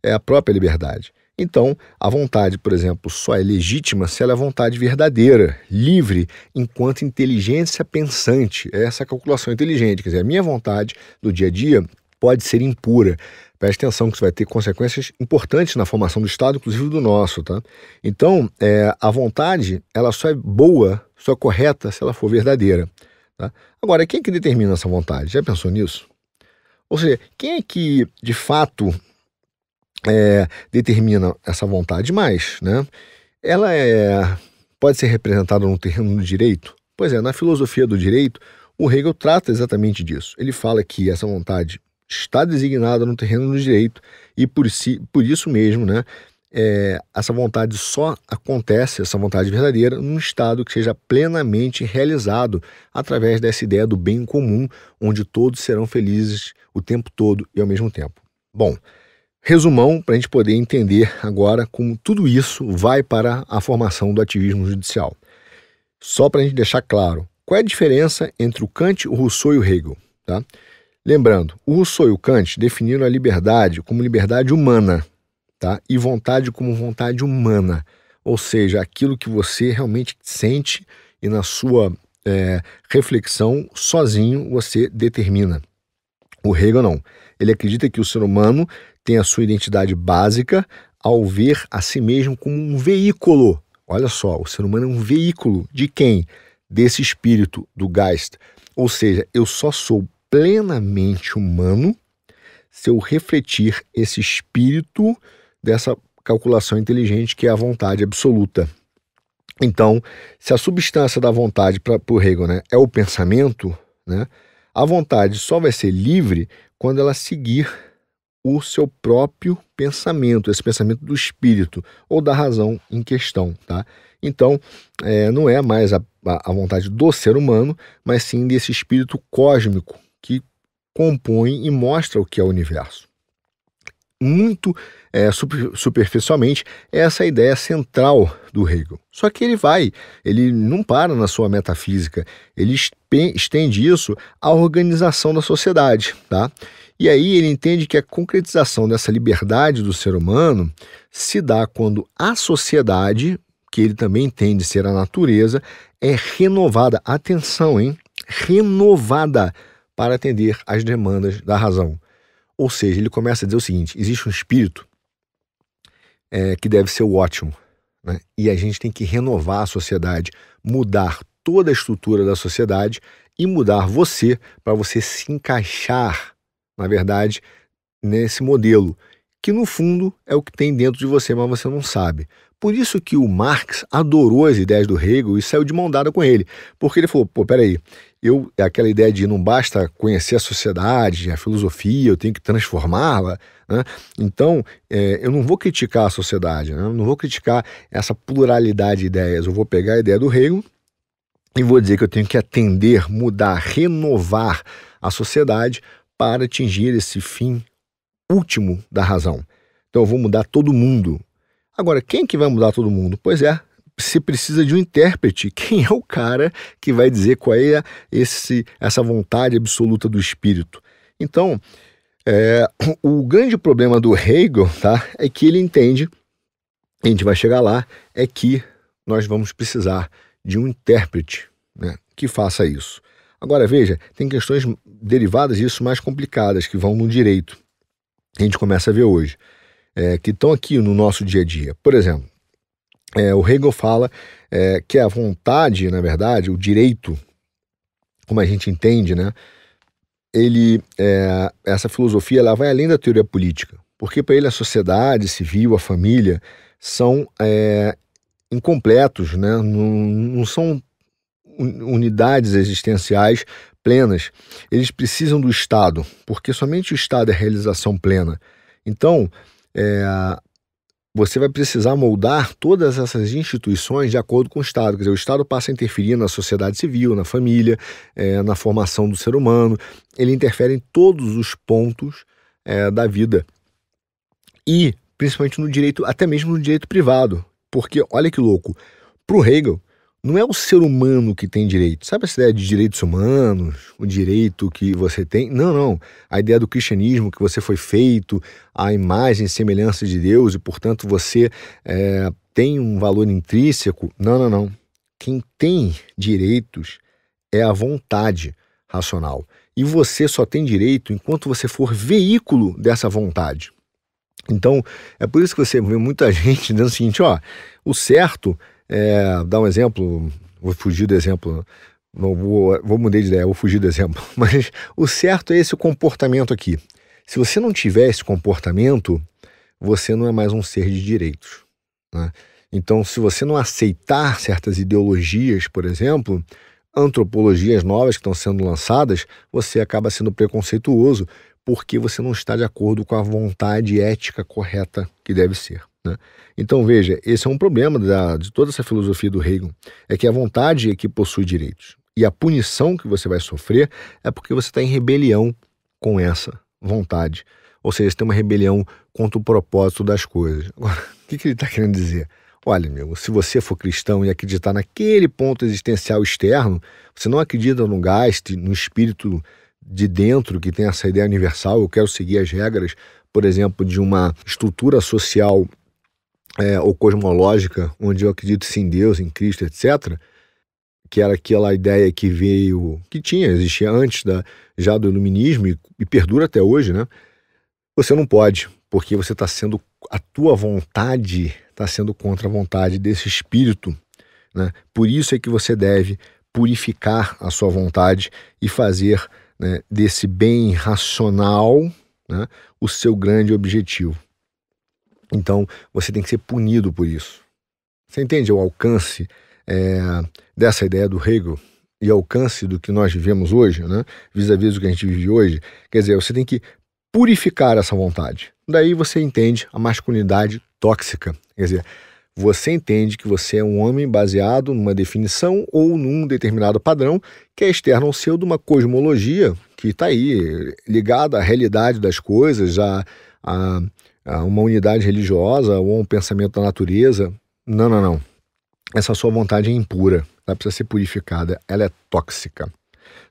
É a própria liberdade. Então, a vontade, por exemplo, só é legítima se ela é vontade verdadeira, livre, enquanto inteligência pensante. É essa calculação inteligente. Quer dizer, a minha vontade do dia a dia pode ser impura. Preste atenção que isso vai ter consequências importantes na formação do Estado, inclusive do nosso, tá? Então, é, a vontade, ela só é boa, só é correta se ela for verdadeira. Tá? Agora, quem é que determina essa vontade? Já pensou nisso? Ou seja, quem é que, de fato, é, determina essa vontade mais, né? Ela é, pode ser representada no terreno do direito? Pois é, na filosofia do direito, o Hegel trata exatamente disso. Ele fala que essa vontade está designada no terreno do direito e por, si, por isso mesmo, né, é, essa vontade só acontece, essa vontade verdadeira, num Estado que seja plenamente realizado através dessa ideia do bem comum, onde todos serão felizes o tempo todo e ao mesmo tempo. Bom, resumão para a gente poder entender agora como tudo isso vai para a formação do ativismo judicial. Só para a gente deixar claro, qual é a diferença entre o Kant, o Rousseau e o Hegel? Tá? Lembrando, Rousseau e o Kant definiram a liberdade como liberdade humana, tá? E vontade como vontade humana, ou seja, aquilo que você realmente sente e na sua é, reflexão sozinho você determina. O Hegel não. Ele acredita que o ser humano tem a sua identidade básica ao ver a si mesmo como um veículo. Olha só, o ser humano é um veículo de quem? Desse espírito, do Geist. Ou seja, eu só sou plenamente humano se eu refletir esse espírito dessa calculação inteligente que é a vontade absoluta. Então, se a substância da vontade para o Hegel né, é o pensamento, né, a vontade só vai ser livre quando ela seguir o seu próprio pensamento, esse pensamento do espírito ou da razão em questão, tá? Então, é, não é mais a, a vontade do ser humano, mas sim desse espírito cósmico que compõe e mostra o que é o universo. Muito é, super, superficialmente, essa é a ideia central do Hegel. Só que ele vai, ele não para na sua metafísica, ele estende isso à organização da sociedade. Tá? E aí ele entende que a concretização dessa liberdade do ser humano se dá quando a sociedade, que ele também entende ser a natureza, é renovada. Atenção, hein? Renovada para atender às demandas da razão. Ou seja, ele começa a dizer o seguinte: existe um espírito é, que deve ser o ótimo, né? e a gente tem que renovar a sociedade, mudar toda a estrutura da sociedade e mudar você para você se encaixar, na verdade, nesse modelo, que no fundo é o que tem dentro de você, mas você não sabe. Por isso que o Marx adorou as ideias do Hegel e saiu de mão dada com ele, porque ele falou: pô, peraí, eu é aquela ideia de não basta conhecer a sociedade, a filosofia, eu tenho que transformá-la. Né? Então, é, eu não vou criticar a sociedade, né? não vou criticar essa pluralidade de ideias. Eu vou pegar a ideia do reino e vou dizer que eu tenho que atender, mudar, renovar a sociedade para atingir esse fim último da razão. Então, eu vou mudar todo mundo. Agora, quem é que vai mudar todo mundo? Pois é, você precisa de um intérprete. Quem é o cara que vai dizer qual é esse, essa vontade absoluta do espírito? Então, é, o grande problema do Hegel tá, é que ele entende, a gente vai chegar lá, é que nós vamos precisar de um intérprete né, que faça isso. Agora, veja, tem questões derivadas disso mais complicadas que vão no direito. A gente começa a ver hoje, é, que estão aqui no nosso dia a dia. Por exemplo, é, o Hegel fala é, que a vontade, na verdade, o direito, como a gente entende, né? Ele, é, essa filosofia, ela vai além da teoria política, porque para ele a sociedade civil, a família, são é, incompletos, né? Não, não são unidades existenciais plenas. Eles precisam do Estado, porque somente o Estado é realização plena. Então, é, você vai precisar moldar todas essas instituições de acordo com o Estado. Quer dizer, o Estado passa a interferir na sociedade civil, na família, é, na formação do ser humano, ele interfere em todos os pontos é, da vida. E, principalmente no direito, até mesmo no direito privado. Porque, olha que louco, para o Hegel, não é o ser humano que tem direito. Sabe essa ideia de direitos humanos, o direito que você tem? Não, não. A ideia do cristianismo, que você foi feito à imagem e semelhança de Deus e, portanto, você é, tem um valor intrínseco. Não, não, não. Quem tem direitos é a vontade racional. E você só tem direito enquanto você for veículo dessa vontade. Então, é por isso que você vê muita gente dizendo o seguinte: ó, o certo é, dar um exemplo, vou fugir do exemplo, não vou, vou mudar de ideia, vou fugir do exemplo, mas o certo é esse comportamento aqui. Se você não tiver esse comportamento, você não é mais um ser de direitos. Né? Então, se você não aceitar certas ideologias, por exemplo, antropologias novas que estão sendo lançadas, você acaba sendo preconceituoso porque você não está de acordo com a vontade ética correta que deve ser. Né? Então veja, esse é um problema da, de toda essa filosofia do Reagan, é que a vontade é que possui direitos e a punição que você vai sofrer é porque você está em rebelião com essa vontade. Ou seja, você tem uma rebelião contra o propósito das coisas. Agora, o que, que ele está querendo dizer? Olha, meu, se você for cristão e acreditar naquele ponto existencial externo, você não acredita no gaste, no espírito de dentro que tem essa ideia universal, eu quero seguir as regras, por exemplo, de uma estrutura social é, ou cosmológica, onde eu acredito sim em Deus, em Cristo, etc., que era aquela ideia que veio, que tinha, existia antes da, já do iluminismo e, e perdura até hoje, né? Você não pode, porque você está sendo, a tua vontade está sendo contra a vontade desse espírito, né? Por isso é que você deve purificar a sua vontade e fazer né, desse bem racional né, o seu grande objetivo. Então você tem que ser punido por isso. Você entende o alcance é, dessa ideia do Hegel e alcance do que nós vivemos hoje, né? vis-à-vis -vis do que a gente vive hoje? Quer dizer, você tem que purificar essa vontade. Daí você entende a masculinidade tóxica. Quer dizer, você entende que você é um homem baseado numa definição ou num determinado padrão que é externo ao seu de uma cosmologia que está aí, ligada à realidade das coisas, à, à, a ah, uma unidade religiosa ou a um pensamento da natureza. Não, não, não. Essa sua vontade é impura, ela precisa ser purificada, ela é tóxica.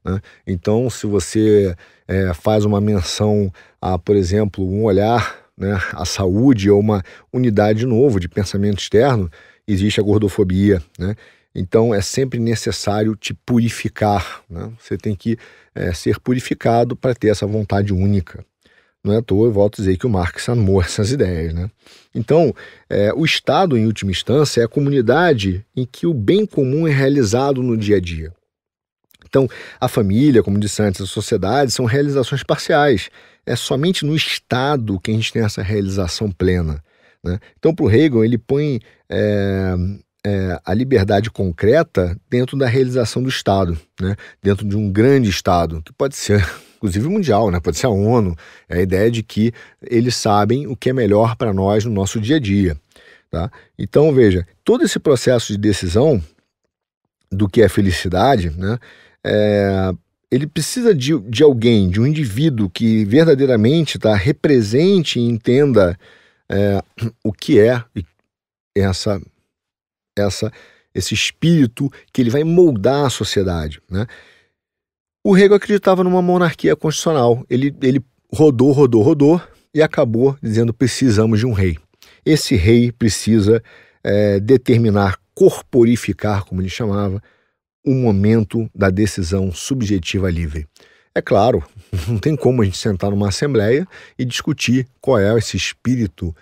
Né? Então, se você é, faz uma menção a, por exemplo, um olhar né, à saúde ou uma unidade de novo de pensamento externo, existe a gordofobia. Né? Então, é sempre necessário te purificar. Né? Você tem que é, ser purificado para ter essa vontade única. Não é à toa, eu volto a dizer que o Marx amou essas ideias. Né? Então, é, o Estado, em última instância, é a comunidade em que o bem comum é realizado no dia a dia. Então, a família, como disse antes, a sociedade são realizações parciais. É somente no Estado que a gente tem essa realização plena. Né? Então, para o Hegel, ele põe é, é, a liberdade concreta dentro da realização do Estado, né? dentro de um grande Estado, que pode ser inclusive mundial, né? pode ser a ONU, é a ideia de que eles sabem o que é melhor para nós no nosso dia a dia. Tá? Então, veja, todo esse processo de decisão do que é felicidade, né? É, ele precisa de, de alguém, de um indivíduo que verdadeiramente tá, represente e entenda é, o que é essa, essa, esse espírito que ele vai moldar a sociedade. Né? O Rego acreditava numa monarquia constitucional. Ele, ele rodou, rodou, rodou e acabou dizendo: precisamos de um rei. Esse rei precisa é, determinar, corporificar, como ele chamava, o um momento da decisão subjetiva livre. É claro, não tem como a gente sentar numa assembleia e discutir qual é esse espírito,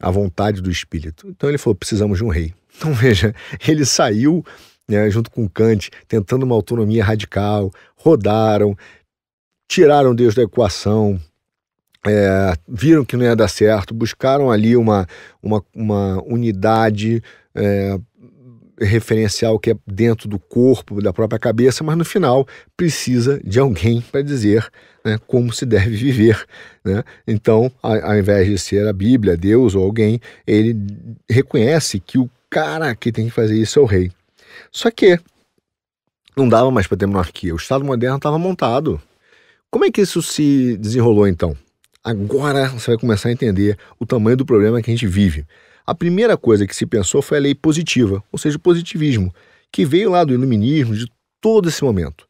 a vontade do espírito. Então ele falou: precisamos de um rei. Então veja, ele saiu né, junto com Kant tentando uma autonomia radical, rodaram, tiraram Deus da equação, é, viram que não ia dar certo, buscaram ali uma, uma, uma unidade é, referencial que é dentro do corpo, da própria cabeça, mas no final precisa de alguém para dizer né, como se deve viver. Né? Então, ao invés de ser a Bíblia, Deus ou alguém, ele reconhece que o cara que tem que fazer isso é o rei. Só que não dava mais para ter monarquia. O Estado moderno estava montado. Como é que isso se desenrolou então? Agora você vai começar a entender o tamanho do problema que a gente vive. A primeira coisa que se pensou foi a lei positiva, ou seja, o positivismo, que veio lá do iluminismo, de todo esse momento.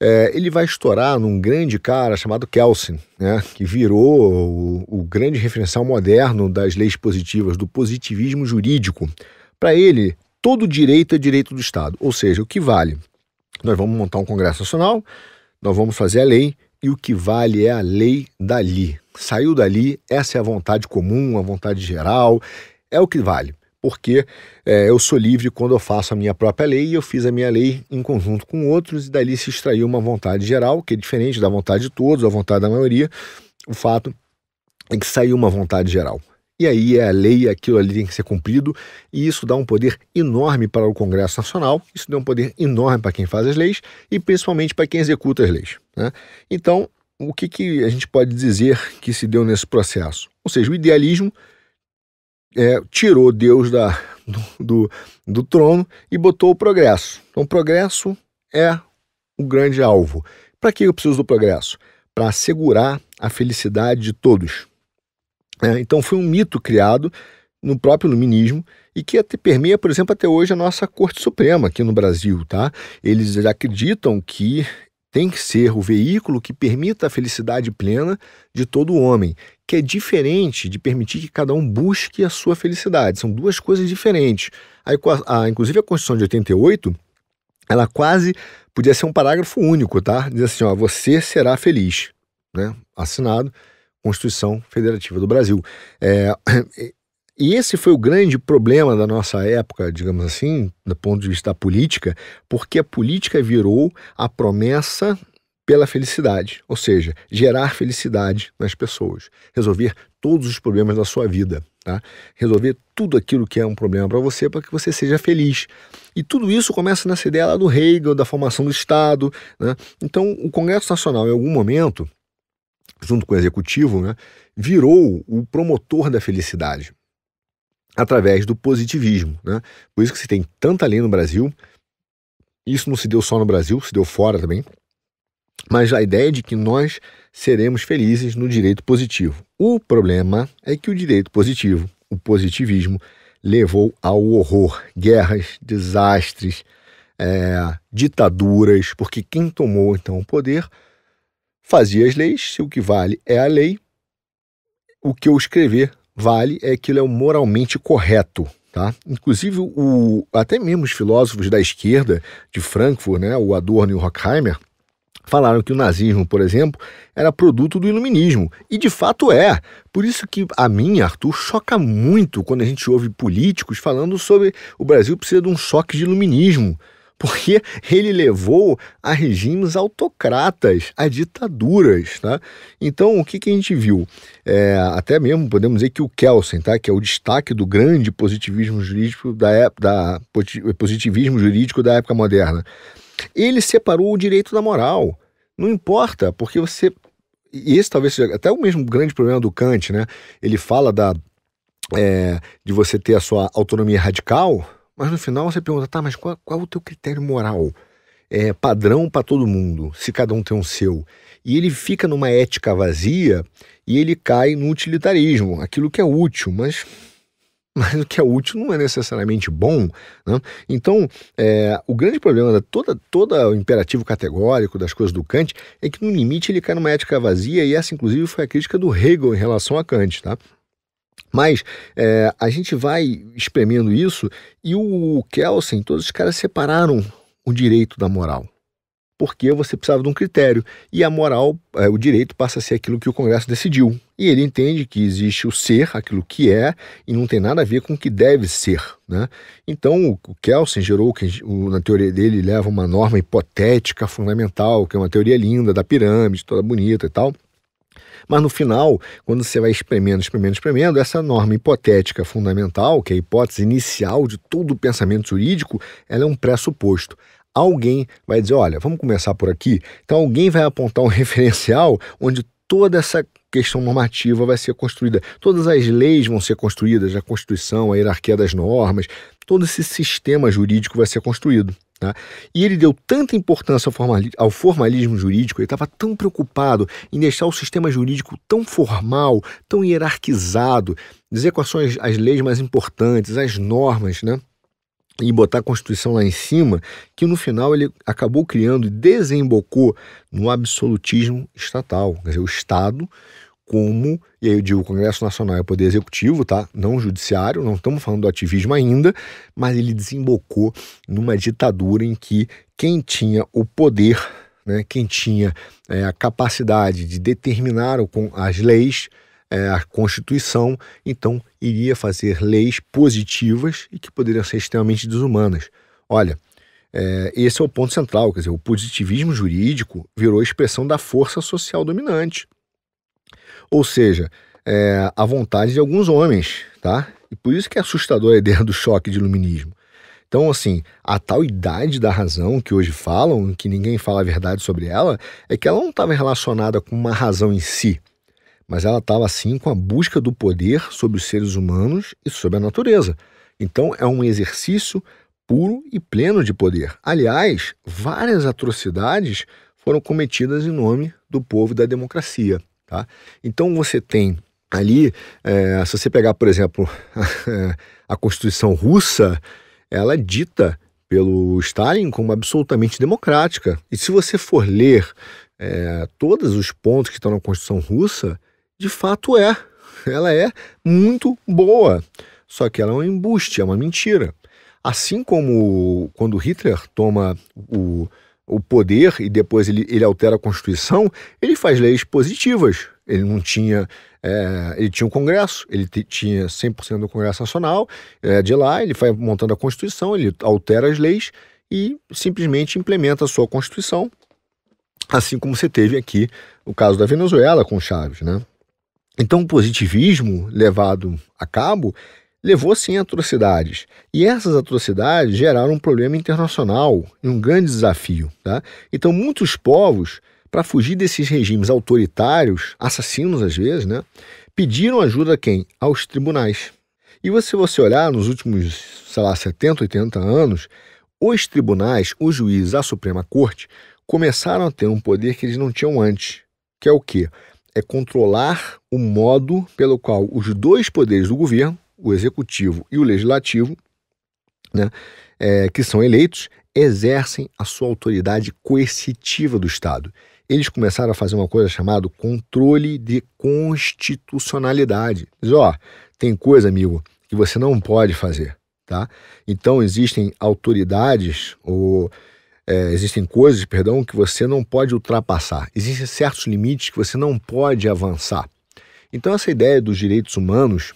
É, ele vai estourar num grande cara chamado Kelsen, né, que virou o, o grande referencial moderno das leis positivas, do positivismo jurídico. Para ele, todo direito é direito do Estado, ou seja, o que vale nós vamos montar um Congresso Nacional, nós vamos fazer a lei e o que vale é a lei dali. Saiu dali, essa é a vontade comum, a vontade geral, é o que vale. Porque é, eu sou livre quando eu faço a minha própria lei e eu fiz a minha lei em conjunto com outros, e dali se extraiu uma vontade geral, que é diferente da vontade de todos, a vontade da maioria. O fato é que saiu uma vontade geral e aí é a lei, aquilo ali tem que ser cumprido, e isso dá um poder enorme para o Congresso Nacional, isso dá um poder enorme para quem faz as leis e principalmente para quem executa as leis. Né? Então, o que, que a gente pode dizer que se deu nesse processo? Ou seja, o idealismo é, tirou Deus da, do, do trono e botou o progresso. Então, o progresso é o grande alvo. Para que eu preciso do progresso? Para assegurar a felicidade de todos é, então foi um mito criado no próprio iluminismo e que até permeia, por exemplo, até hoje a nossa Corte Suprema aqui no Brasil, tá? Eles acreditam que tem que ser o veículo que permita a felicidade plena de todo homem, que é diferente de permitir que cada um busque a sua felicidade. São duas coisas diferentes. A, a, inclusive a Constituição de 88, ela quase podia ser um parágrafo único, tá? Diz assim, ó, você será feliz, né? Assinado Constituição Federativa do Brasil. É, e esse foi o grande problema da nossa época, digamos assim, do ponto de vista da política, porque a política virou a promessa pela felicidade, ou seja, gerar felicidade nas pessoas, resolver todos os problemas da sua vida, tá? resolver tudo aquilo que é um problema para você para que você seja feliz. E tudo isso começa nessa ideia lá do Hegel, da formação do Estado. Né? Então, o Congresso Nacional, em algum momento, junto com o executivo, né, virou o promotor da felicidade através do positivismo. Né? Por isso que se tem tanta lei no Brasil. Isso não se deu só no Brasil, se deu fora também. Mas a ideia é de que nós seremos felizes no direito positivo. O problema é que o direito positivo, o positivismo, levou ao horror, guerras, desastres, é, ditaduras, porque quem tomou então o poder fazia as leis, se o que vale é a lei, o que eu escrever vale é aquilo é o moralmente correto. Tá? Inclusive, o, até mesmo os filósofos da esquerda de Frankfurt, né, o Adorno e o Horkheimer, falaram que o nazismo, por exemplo, era produto do iluminismo. E de fato é. Por isso que a mim, Arthur, choca muito quando a gente ouve políticos falando sobre o Brasil precisa de um choque de iluminismo porque ele levou a regimes autocratas, a ditaduras. Tá? Então, o que, que a gente viu? É, até mesmo podemos dizer que o Kelsen, tá? que é o destaque do grande positivismo jurídico da, época, da positivismo jurídico da época moderna. Ele separou o direito da moral. Não importa, porque você. E esse talvez seja até o mesmo grande problema do Kant, né? Ele fala da, é, de você ter a sua autonomia radical, mas no final você pergunta, tá, mas qual, qual é o teu critério moral? É padrão para todo mundo, se cada um tem um seu. E ele fica numa ética vazia e ele cai no utilitarismo, aquilo que é útil, mas mas o que é útil não é necessariamente bom. Né? Então, é, o grande problema da toda, toda o imperativo categórico das coisas do Kant é que, no limite, ele cai numa ética vazia, e essa, inclusive, foi a crítica do Hegel em relação a Kant. Tá? Mas é, a gente vai espremendo isso e o Kelsen, todos os caras separaram o direito da moral. Porque você precisava de um critério. E a moral, é, o direito passa a ser aquilo que o Congresso decidiu. E ele entende que existe o ser, aquilo que é, e não tem nada a ver com o que deve ser. Né? Então, o Kelsen gerou, que na teoria dele leva uma norma hipotética fundamental, que é uma teoria linda, da pirâmide, toda bonita e tal mas no final, quando você vai espremendo, espremendo, espremendo, essa norma hipotética fundamental, que é a hipótese inicial de todo o pensamento jurídico, ela é um pressuposto alguém vai dizer: olha, vamos começar por aqui. Então, alguém vai apontar um referencial onde toda essa questão normativa vai ser construída, todas as leis vão ser construídas, a Constituição, a hierarquia das normas, todo esse sistema jurídico vai ser construído. Né? E ele deu tanta importância ao, formali ao formalismo jurídico, ele estava tão preocupado em deixar o sistema jurídico tão formal, tão hierarquizado, dizer quais são as, as leis mais importantes, as normas, né? e botar a Constituição lá em cima, que no final ele acabou criando e desembocou no absolutismo estatal. Quer dizer, o Estado como, e aí eu digo, o Congresso Nacional é o poder executivo, tá? Não judiciário, não estamos falando do ativismo ainda, mas ele desembocou numa ditadura em que quem tinha o poder, né, quem tinha é, a capacidade de determinar o, com as leis, é, a Constituição, então iria fazer leis positivas e que poderiam ser extremamente desumanas. Olha, é, esse é o ponto central, quer dizer, o positivismo jurídico virou expressão da força social dominante. Ou seja, é, a vontade de alguns homens, tá? E por isso que é assustador a ideia do choque de iluminismo. Então, assim, a tal idade da razão que hoje falam, que ninguém fala a verdade sobre ela, é que ela não estava relacionada com uma razão em si, mas ela estava, assim, com a busca do poder sobre os seres humanos e sobre a natureza. Então, é um exercício puro e pleno de poder. Aliás, várias atrocidades foram cometidas em nome do povo e da democracia. Tá? Então você tem ali, é, se você pegar, por exemplo, a Constituição russa, ela é dita pelo Stalin como absolutamente democrática. E se você for ler é, todos os pontos que estão na Constituição russa, de fato é. Ela é muito boa. Só que ela é um embuste, é uma mentira. Assim como quando Hitler toma o, o poder e depois ele, ele altera a Constituição, ele faz leis positivas. Ele não tinha. É, ele tinha um Congresso, ele tinha 100% do Congresso Nacional, é, de lá ele vai montando a Constituição, ele altera as leis e simplesmente implementa a sua Constituição, assim como você teve aqui o caso da Venezuela com Chaves, né? Então, o positivismo levado a cabo levou sim a atrocidades. E essas atrocidades geraram um problema internacional e um grande desafio. Tá? Então, muitos povos, para fugir desses regimes autoritários, assassinos às vezes, né, pediram ajuda a quem? Aos tribunais. E se você olhar nos últimos, sei lá, 70, 80 anos, os tribunais, os juízes, a Suprema Corte, começaram a ter um poder que eles não tinham antes, que é o quê? É controlar o modo pelo qual os dois poderes do governo o executivo e o legislativo, né, é, que são eleitos, exercem a sua autoridade coercitiva do Estado. Eles começaram a fazer uma coisa chamada controle de constitucionalidade. Diz, ó, tem coisa, amigo, que você não pode fazer, tá? Então existem autoridades ou é, existem coisas, perdão, que você não pode ultrapassar. Existem certos limites que você não pode avançar. Então essa ideia dos direitos humanos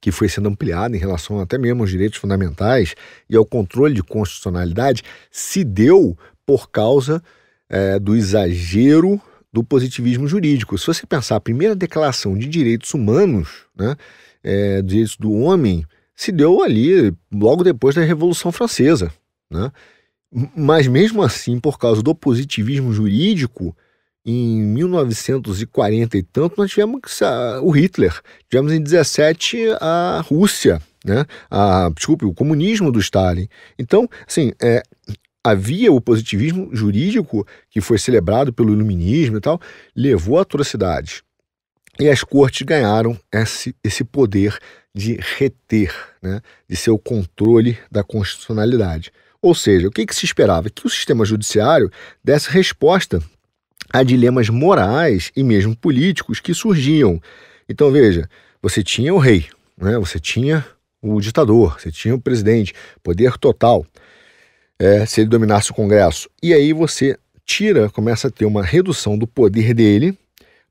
que foi sendo ampliada em relação até mesmo aos direitos fundamentais e ao controle de constitucionalidade, se deu por causa é, do exagero do positivismo jurídico. Se você pensar a primeira declaração de direitos humanos, né, é, direitos do homem, se deu ali logo depois da Revolução Francesa. Né? Mas mesmo assim, por causa do positivismo jurídico, em 1940 e tanto, nós tivemos o Hitler, tivemos em 17 a Rússia, né? a, desculpe, o comunismo do Stalin. Então, assim, é, havia o positivismo jurídico que foi celebrado pelo iluminismo e tal, levou a atrocidades. E as cortes ganharam esse, esse poder de reter, né? de ser o controle da constitucionalidade. Ou seja, o que, que se esperava? Que o sistema judiciário desse resposta a dilemas morais e mesmo políticos que surgiam. Então veja, você tinha o rei, né? você tinha o ditador, você tinha o presidente, poder total, é, se ele dominasse o Congresso. E aí você tira, começa a ter uma redução do poder dele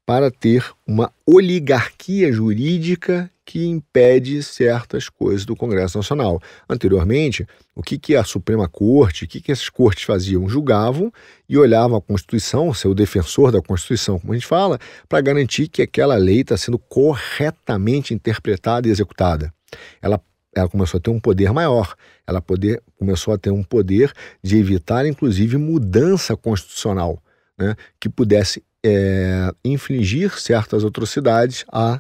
para ter uma oligarquia jurídica que impede certas coisas do Congresso Nacional. Anteriormente, o que, que a Suprema Corte, o que, que essas cortes faziam? Julgavam e olhavam a Constituição, seu defensor da Constituição, como a gente fala, para garantir que aquela lei está sendo corretamente interpretada e executada. Ela ela começou a ter um poder maior, ela poder, começou a ter um poder de evitar, inclusive, mudança constitucional né, que pudesse é, infligir certas atrocidades a,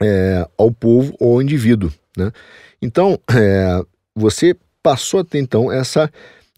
é, ao povo ou ao indivíduo. Né? Então, é, você passou a ter então essa,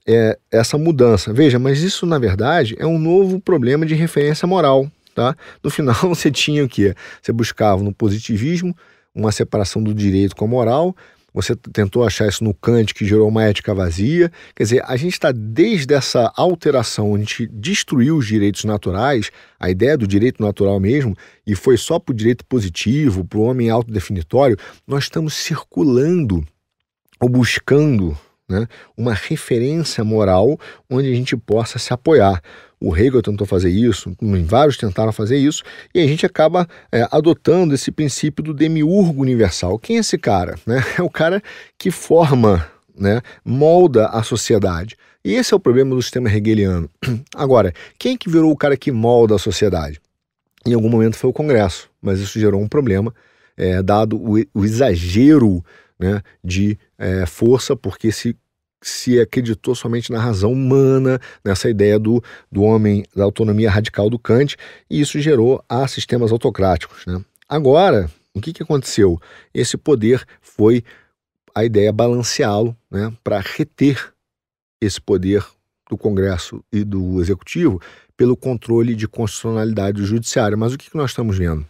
é, essa mudança. Veja, mas isso na verdade é um novo problema de referência moral. Tá? No final, você tinha o que? Você buscava no positivismo uma separação do direito com a moral, você tentou achar isso no Kant, que gerou uma ética vazia. Quer dizer, a gente está desde essa alteração, onde a gente destruiu os direitos naturais, a ideia do direito natural mesmo, e foi só para o direito positivo, para o homem autodefinitório, nós estamos circulando ou buscando né? uma referência moral onde a gente possa se apoiar. O Hegel tentou fazer isso, vários tentaram fazer isso, e a gente acaba é, adotando esse princípio do demiurgo universal. Quem é esse cara? Né? É o cara que forma, né? molda a sociedade. E esse é o problema do sistema hegeliano. Agora, quem é que virou o cara que molda a sociedade? Em algum momento foi o Congresso, mas isso gerou um problema, é, dado o, o exagero né, de é, força, porque se se acreditou somente na razão humana, nessa ideia do, do homem, da autonomia radical do Kant, e isso gerou a sistemas autocráticos. Né? Agora, o que, que aconteceu? Esse poder foi a ideia balanceá-lo né, para reter esse poder do Congresso e do Executivo pelo controle de constitucionalidade do Judiciário. Mas o que, que nós estamos vendo?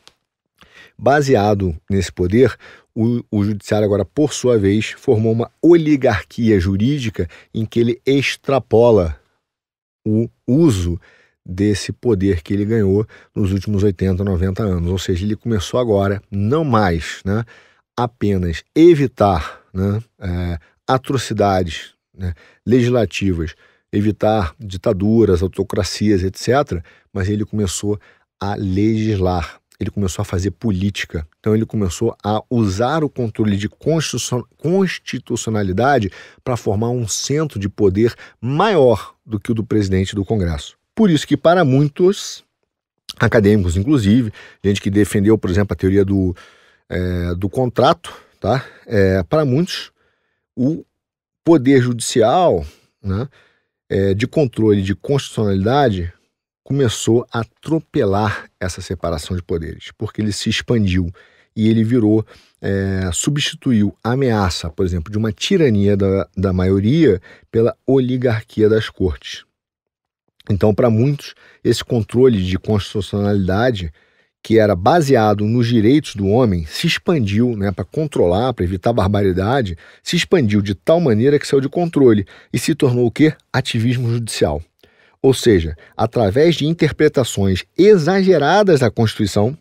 Baseado nesse poder, o, o judiciário agora, por sua vez, formou uma oligarquia jurídica em que ele extrapola o uso desse poder que ele ganhou nos últimos 80, 90 anos. Ou seja, ele começou agora, não mais, né, apenas evitar né, é, atrocidades né, legislativas, evitar ditaduras, autocracias, etc., mas ele começou a legislar, ele começou a fazer política. Então ele começou a usar o controle de constitucionalidade para formar um centro de poder maior do que o do presidente do Congresso. Por isso que para muitos acadêmicos, inclusive, gente que defendeu, por exemplo, a teoria do, é, do contrato, tá? É, para muitos, o poder judicial né, é, de controle de constitucionalidade começou a atropelar essa separação de poderes, porque ele se expandiu e ele virou, é, substituiu a ameaça, por exemplo, de uma tirania da, da maioria pela oligarquia das cortes. Então, para muitos, esse controle de constitucionalidade, que era baseado nos direitos do homem, se expandiu né, para controlar, para evitar barbaridade, se expandiu de tal maneira que saiu de controle e se tornou o quê? Ativismo judicial ou seja, através de interpretações exageradas da Constituição,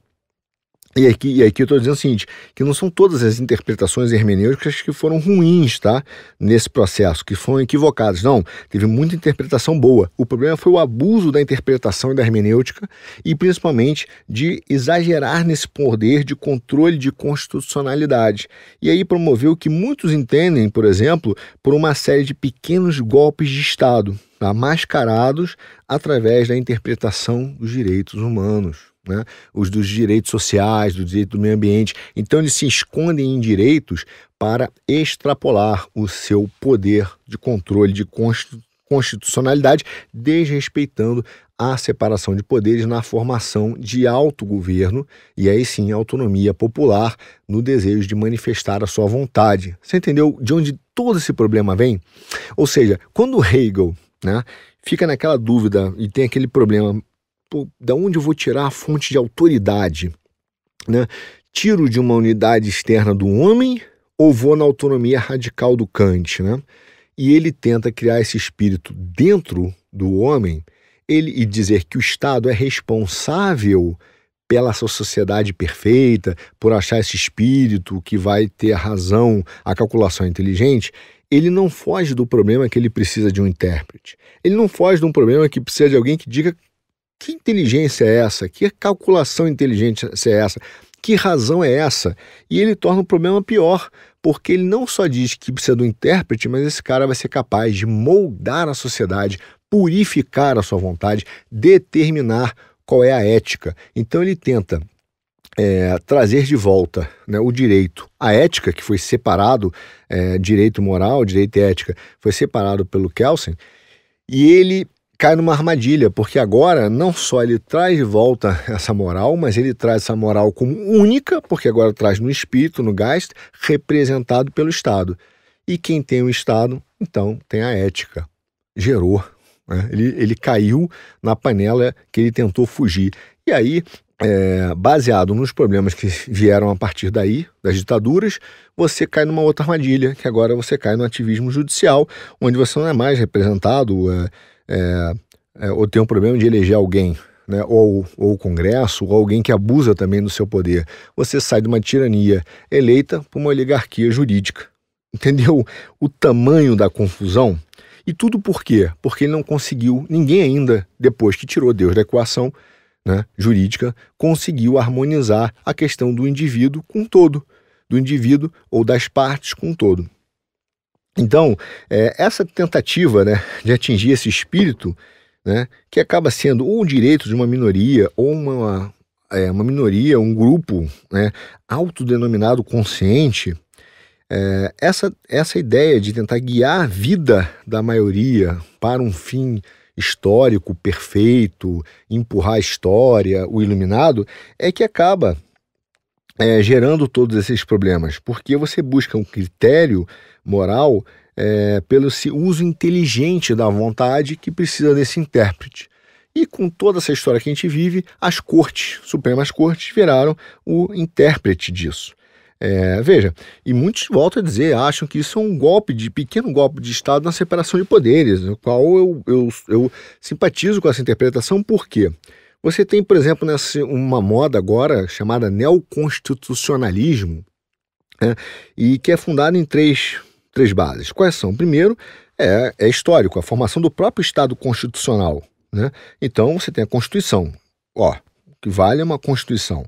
e aqui, e aqui eu estou dizendo o seguinte, que não são todas as interpretações hermenêuticas que foram ruins, tá? Nesse processo, que foram equivocadas. Não, teve muita interpretação boa. O problema foi o abuso da interpretação e da hermenêutica e principalmente de exagerar nesse poder de controle de constitucionalidade. E aí promoveu o que muitos entendem, por exemplo, por uma série de pequenos golpes de Estado, tá? mascarados através da interpretação dos direitos humanos né? os dos direitos sociais, do direito do meio ambiente. Então, eles se escondem em direitos para extrapolar o seu poder de controle, de constitucionalidade, desrespeitando a separação de poderes na formação de autogoverno e aí sim autonomia popular no desejo de manifestar a sua vontade. Você entendeu de onde todo esse problema vem? Ou seja, quando Hegel né, fica naquela dúvida e tem aquele problema pô, tipo, da onde eu vou tirar a fonte de autoridade? Né? Tiro de uma unidade externa do homem ou vou na autonomia radical do Kant? Né? E ele tenta criar esse espírito dentro do homem ele, e dizer que o Estado é responsável pela sua sociedade perfeita, por achar esse espírito que vai ter a razão, a calculação é inteligente, ele não foge do problema que ele precisa de um intérprete. Ele não foge de um problema que precisa de alguém que diga que inteligência é essa? Que calculação inteligente é essa? Que razão é essa? E ele torna o problema pior, porque ele não só diz que precisa do intérprete, mas esse cara vai ser capaz de moldar a sociedade, purificar a sua vontade, determinar qual é a ética. Então ele tenta é, trazer de volta né, o direito. A ética, que foi separado, é, direito moral, direito e ética, foi separado pelo Kelsen, e ele cai numa armadilha, porque agora não só ele traz de volta essa moral, mas ele traz essa moral como única, porque agora traz no espírito, no Geist, representado pelo Estado. E quem tem o Estado, então tem a ética. Gerou. Né? Ele, ele caiu na panela que ele tentou fugir. E aí, é, baseado nos problemas que vieram a partir daí, das ditaduras, você cai numa outra armadilha, que agora você cai no ativismo judicial, onde você não é mais representado. É, é, é, ou tem um problema de eleger alguém, né, ou, ou o Congresso, ou alguém que abusa também do seu poder. Você sai de uma tirania eleita para uma oligarquia jurídica. Entendeu o tamanho da confusão? E tudo por quê? Porque ele não conseguiu, ninguém ainda, depois que tirou Deus da equação né, jurídica, conseguiu harmonizar a questão do indivíduo com todo, do indivíduo ou das partes com todo. Então, é, essa tentativa né, de atingir esse espírito, né, que acaba sendo ou um direito de uma minoria ou uma, é, uma minoria, um grupo né, autodenominado consciente, é, essa, essa ideia de tentar guiar a vida da maioria para um fim histórico, perfeito, empurrar a história, o iluminado, é que acaba é, gerando todos esses problemas, porque você busca um critério moral é, pelo uso inteligente da vontade que precisa desse intérprete. E com toda essa história que a gente vive, as cortes, supremas cortes, viraram o intérprete disso. É, veja, e muitos voltam a dizer, acham que isso é um golpe de pequeno golpe de Estado na separação de poderes, no qual eu, eu, eu simpatizo com essa interpretação, porque Você tem, por exemplo, nessa, uma moda agora chamada neoconstitucionalismo, né, e que é fundada em três três bases. Quais são? Primeiro, é, é histórico, a formação do próprio Estado constitucional. Né? Então, você tem a Constituição. Ó, o que vale é uma Constituição.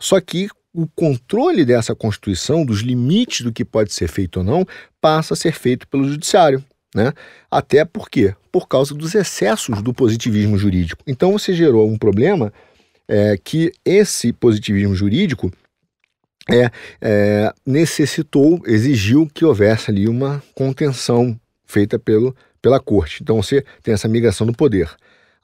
Só que o controle dessa Constituição, dos limites do que pode ser feito ou não, passa a ser feito pelo Judiciário. Né? Até porque, por causa dos excessos do positivismo jurídico. Então, você gerou um problema é, que esse positivismo jurídico é, é, necessitou, exigiu que houvesse ali uma contenção feita pelo, pela corte. Então você tem essa migração do poder.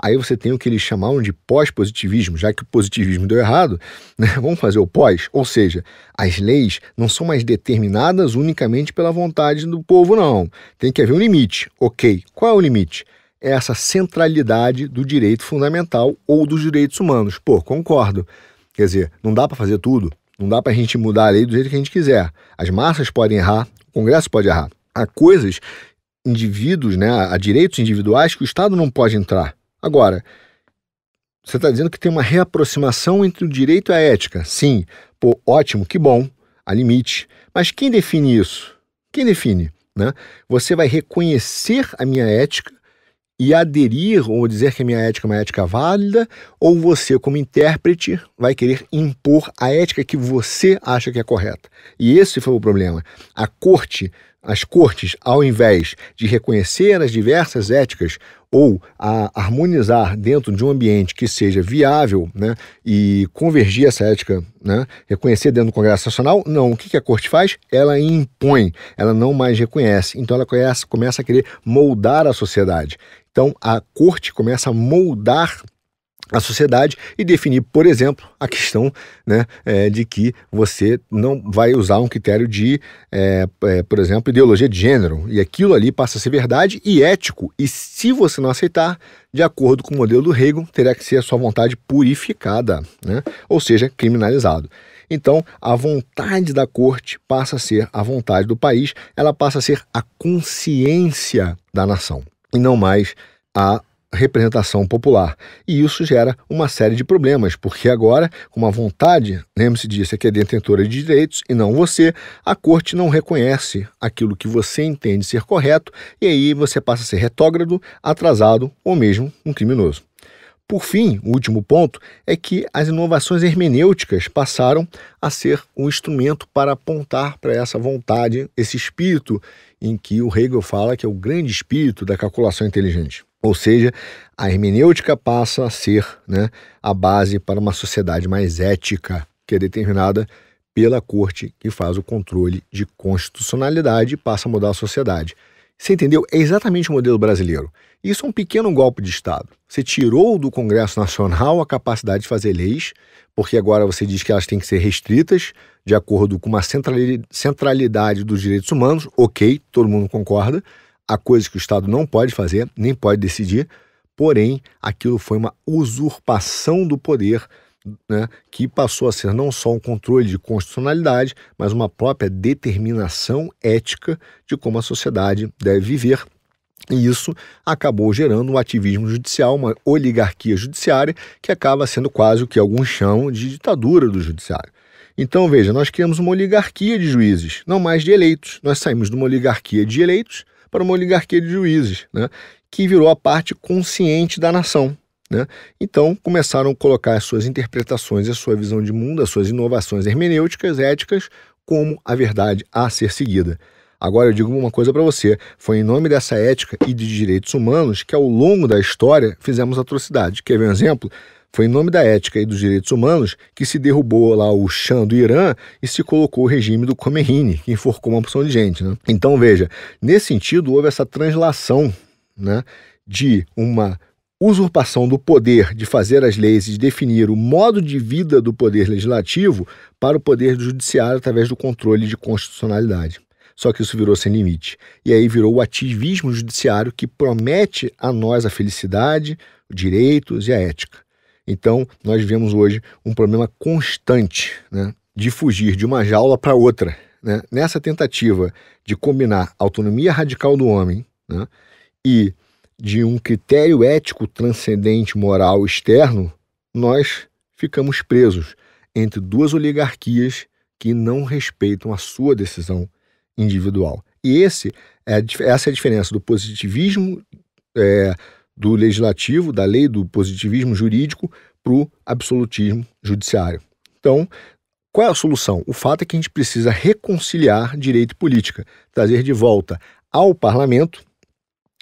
Aí você tem o que eles chamaram de pós-positivismo, já que o positivismo deu errado, né? vamos fazer o pós, ou seja, as leis não são mais determinadas unicamente pela vontade do povo, não. Tem que haver um limite. Ok, qual é o limite? É essa centralidade do direito fundamental ou dos direitos humanos. Pô, concordo. Quer dizer, não dá para fazer tudo, não dá para a gente mudar a lei do jeito que a gente quiser. As massas podem errar, o Congresso pode errar. Há coisas, indivíduos, né, há direitos individuais que o Estado não pode entrar. Agora, você está dizendo que tem uma reaproximação entre o direito e a ética. Sim, pô, ótimo, que bom, há limite. Mas quem define isso? Quem define? Né? Você vai reconhecer a minha ética e aderir ou dizer que a minha ética é uma ética válida, ou você, como intérprete, vai querer impor a ética que você acha que é correta. E esse foi o problema. A corte, as cortes, ao invés de reconhecer as diversas éticas ou a harmonizar dentro de um ambiente que seja viável né, e convergir essa ética, né, reconhecer dentro do Congresso Nacional, não. O que a corte faz? Ela impõe, ela não mais reconhece. Então ela começa a querer moldar a sociedade. Então a corte começa a moldar a sociedade e definir, por exemplo, a questão né, é, de que você não vai usar um critério de, é, é, por exemplo, ideologia de gênero. E aquilo ali passa a ser verdade e ético. E se você não aceitar, de acordo com o modelo do Reagan, terá que ser a sua vontade purificada, né? ou seja, criminalizado. Então, a vontade da corte passa a ser a vontade do país, ela passa a ser a consciência da nação e não mais a representação popular. E isso gera uma série de problemas, porque agora, com uma vontade, lembre-se disso, é que é detentora de direitos e não você, a corte não reconhece aquilo que você entende ser correto e aí você passa a ser retógrado, atrasado ou mesmo um criminoso. Por fim, o último ponto é que as inovações hermenêuticas passaram a ser um instrumento para apontar para essa vontade, esse espírito em que o Hegel fala que é o grande espírito da calculação inteligente. Ou seja, a hermenêutica passa a ser né, a base para uma sociedade mais ética, que é determinada pela corte que faz o controle de constitucionalidade e passa a mudar a sociedade. Você entendeu? É exatamente o modelo brasileiro. Isso é um pequeno golpe de Estado. Você tirou do Congresso Nacional a capacidade de fazer leis, porque agora você diz que elas têm que ser restritas de acordo com uma centralidade dos direitos humanos. Ok, todo mundo concorda. Há coisas que o Estado não pode fazer, nem pode decidir. Porém, aquilo foi uma usurpação do poder né, que passou a ser não só um controle de constitucionalidade, mas uma própria determinação ética de como a sociedade deve viver. E isso acabou gerando um ativismo judicial, uma oligarquia judiciária, que acaba sendo quase o que alguns chamam de ditadura do judiciário. Então, veja, nós criamos uma oligarquia de juízes, não mais de eleitos. Nós saímos de uma oligarquia de eleitos para uma oligarquia de juízes, né? que virou a parte consciente da nação. Né? Então, começaram a colocar as suas interpretações, a sua visão de mundo, as suas inovações hermenêuticas, éticas, como a verdade a ser seguida. Agora eu digo uma coisa para você: foi em nome dessa ética e de direitos humanos que ao longo da história fizemos atrocidade. Quer ver um exemplo? Foi em nome da ética e dos direitos humanos que se derrubou lá o chão do Irã e se colocou o regime do Khomeini, que enforcou uma porção de gente. Né? Então veja, nesse sentido houve essa translação né, de uma usurpação do poder de fazer as leis e de definir o modo de vida do poder legislativo para o poder judiciário através do controle de constitucionalidade. Só que isso virou sem limite. E aí virou o ativismo judiciário que promete a nós a felicidade, direitos e a ética. Então, nós vemos hoje um problema constante né, de fugir de uma jaula para outra. Né, nessa tentativa de combinar autonomia radical do homem né, e de um critério ético transcendente, moral externo, nós ficamos presos entre duas oligarquias que não respeitam a sua decisão individual. E esse é, essa é a diferença do positivismo é, do legislativo, da lei do positivismo jurídico, para o absolutismo judiciário. Então, qual é a solução? O fato é que a gente precisa reconciliar direito e política, trazer de volta ao parlamento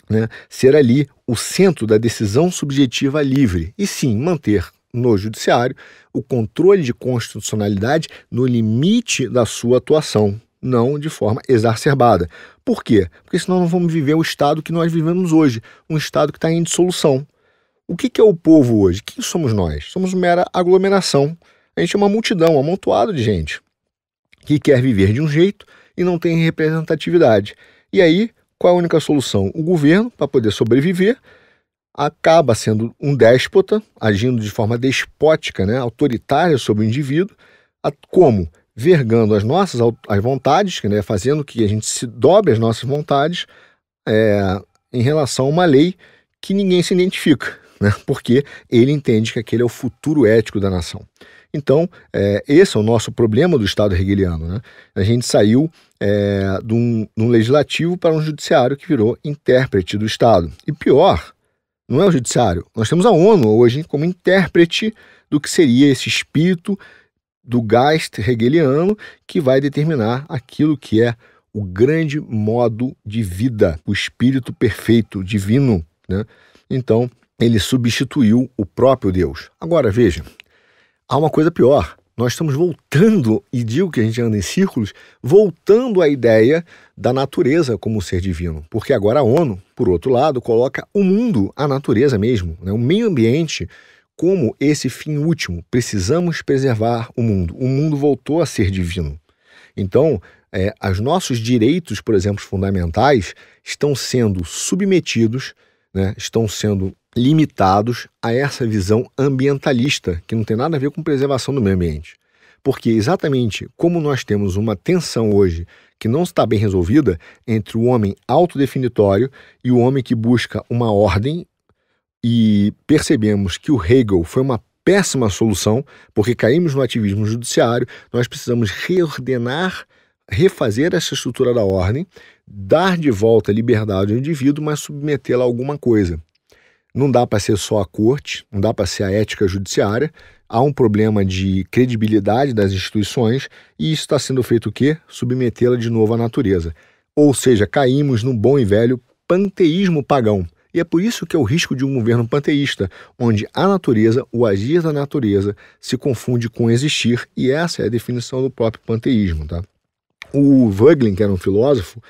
né, ser ali o centro da decisão subjetiva livre e sim manter no judiciário o controle de constitucionalidade no limite da sua atuação, não de forma exacerbada. Por quê? Porque senão não vamos viver o estado que nós vivemos hoje, um estado que está em dissolução. O que, que é o povo hoje? Quem somos nós? Somos mera aglomeração. A gente é uma multidão, um amontoado de gente que quer viver de um jeito e não tem representatividade. E aí, qual é a única solução? O governo, para poder sobreviver, acaba sendo um déspota, agindo de forma despótica, né, autoritária sobre o indivíduo. Como? vergando as nossas as vontades, né, fazendo que a gente se dobre as nossas vontades é, em relação a uma lei que ninguém se identifica, né, porque ele entende que aquele é o futuro ético da nação. Então, é, esse é o nosso problema do Estado hegeliano. Né? A gente saiu é, de, um, de um legislativo para um judiciário que virou intérprete do Estado. E pior, não é o judiciário. Nós temos a ONU hoje como intérprete do que seria esse espírito do Geist hegeliano que vai determinar aquilo que é o grande modo de vida, o espírito perfeito, divino. Né? Então, ele substituiu o próprio Deus. Agora, veja, há uma coisa pior. Nós estamos voltando, e digo que a gente anda em círculos, voltando à ideia da natureza como ser divino. Porque agora a ONU, por outro lado, coloca o mundo, a natureza mesmo, né? o meio ambiente, como esse fim último, precisamos preservar o mundo. O mundo voltou a ser divino. Então, é, os nossos direitos, por exemplo, fundamentais, estão sendo submetidos, né, estão sendo limitados a essa visão ambientalista, que não tem nada a ver com preservação do meio ambiente. Porque exatamente como nós temos uma tensão hoje que não está bem resolvida entre o homem autodefinitório e o homem que busca uma ordem e percebemos que o Hegel foi uma péssima solução, porque caímos no ativismo judiciário, nós precisamos reordenar, refazer essa estrutura da ordem, dar de volta a liberdade ao indivíduo, mas submetê-la a alguma coisa. Não dá para ser só a corte, não dá para ser a ética judiciária, há um problema de credibilidade das instituições e isso está sendo feito o quê? Submetê-la de novo à natureza. Ou seja, caímos num bom e velho panteísmo pagão. E é por isso que é o risco de um governo panteísta, onde a natureza, o agir da natureza, se confunde com existir, e essa é a definição do próprio panteísmo. Tá? O Voegelin, que era um filósofo,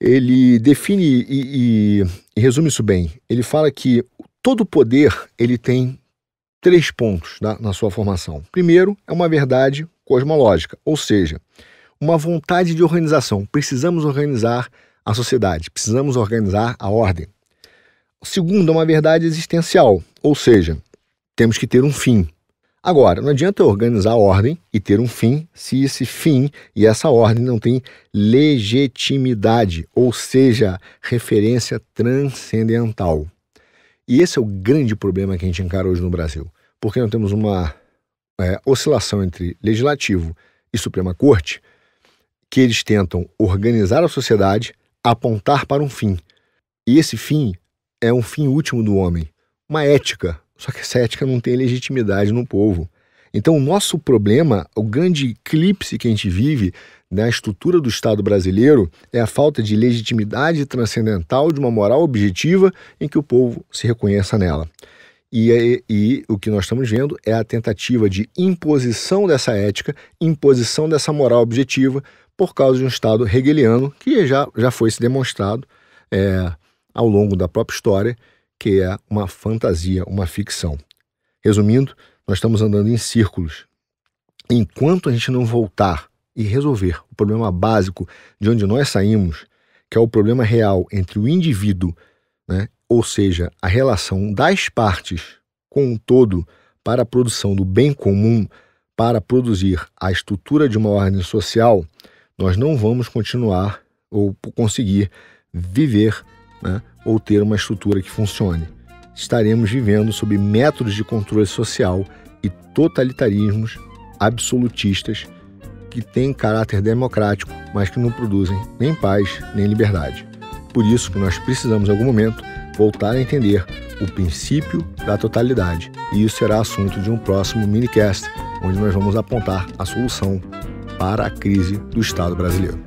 ele define e, e, e resume isso bem. Ele fala que todo poder ele tem três pontos tá, na sua formação. Primeiro, é uma verdade cosmológica, ou seja, uma vontade de organização. Precisamos organizar a sociedade, precisamos organizar a ordem. Segundo, é uma verdade existencial, ou seja, temos que ter um fim. Agora, não adianta organizar a ordem e ter um fim se esse fim e essa ordem não tem legitimidade, ou seja, referência transcendental. E esse é o grande problema que a gente encara hoje no Brasil, porque nós temos uma é, oscilação entre legislativo e Suprema Corte, que eles tentam organizar a sociedade, apontar para um fim. E esse fim é um fim último do homem, uma ética. Só que essa ética não tem legitimidade no povo. Então, o nosso problema, o grande eclipse que a gente vive na estrutura do Estado brasileiro é a falta de legitimidade transcendental de uma moral objetiva em que o povo se reconheça nela. E, e, é, e, o que nós estamos vendo é a tentativa de imposição dessa ética, imposição dessa moral objetiva, por causa de um Estado hegeliano que já, já foi se demonstrado. É, ao longo da própria história, que é uma fantasia, uma ficção. Resumindo, nós estamos andando em círculos. Enquanto a gente não voltar e resolver o problema básico de onde nós saímos, que é o problema real entre o indivíduo, né, ou seja, a relação das partes com o todo para a produção do bem comum, para produzir a estrutura de uma ordem social, nós não vamos continuar ou conseguir viver né, ou ter uma estrutura que funcione. Estaremos vivendo sob métodos de controle social e totalitarismos absolutistas que têm caráter democrático, mas que não produzem nem paz nem liberdade. Por isso que nós precisamos, em algum momento, voltar a entender o princípio da totalidade. E isso será assunto de um próximo minicast, onde nós vamos apontar a solução para a crise do Estado brasileiro.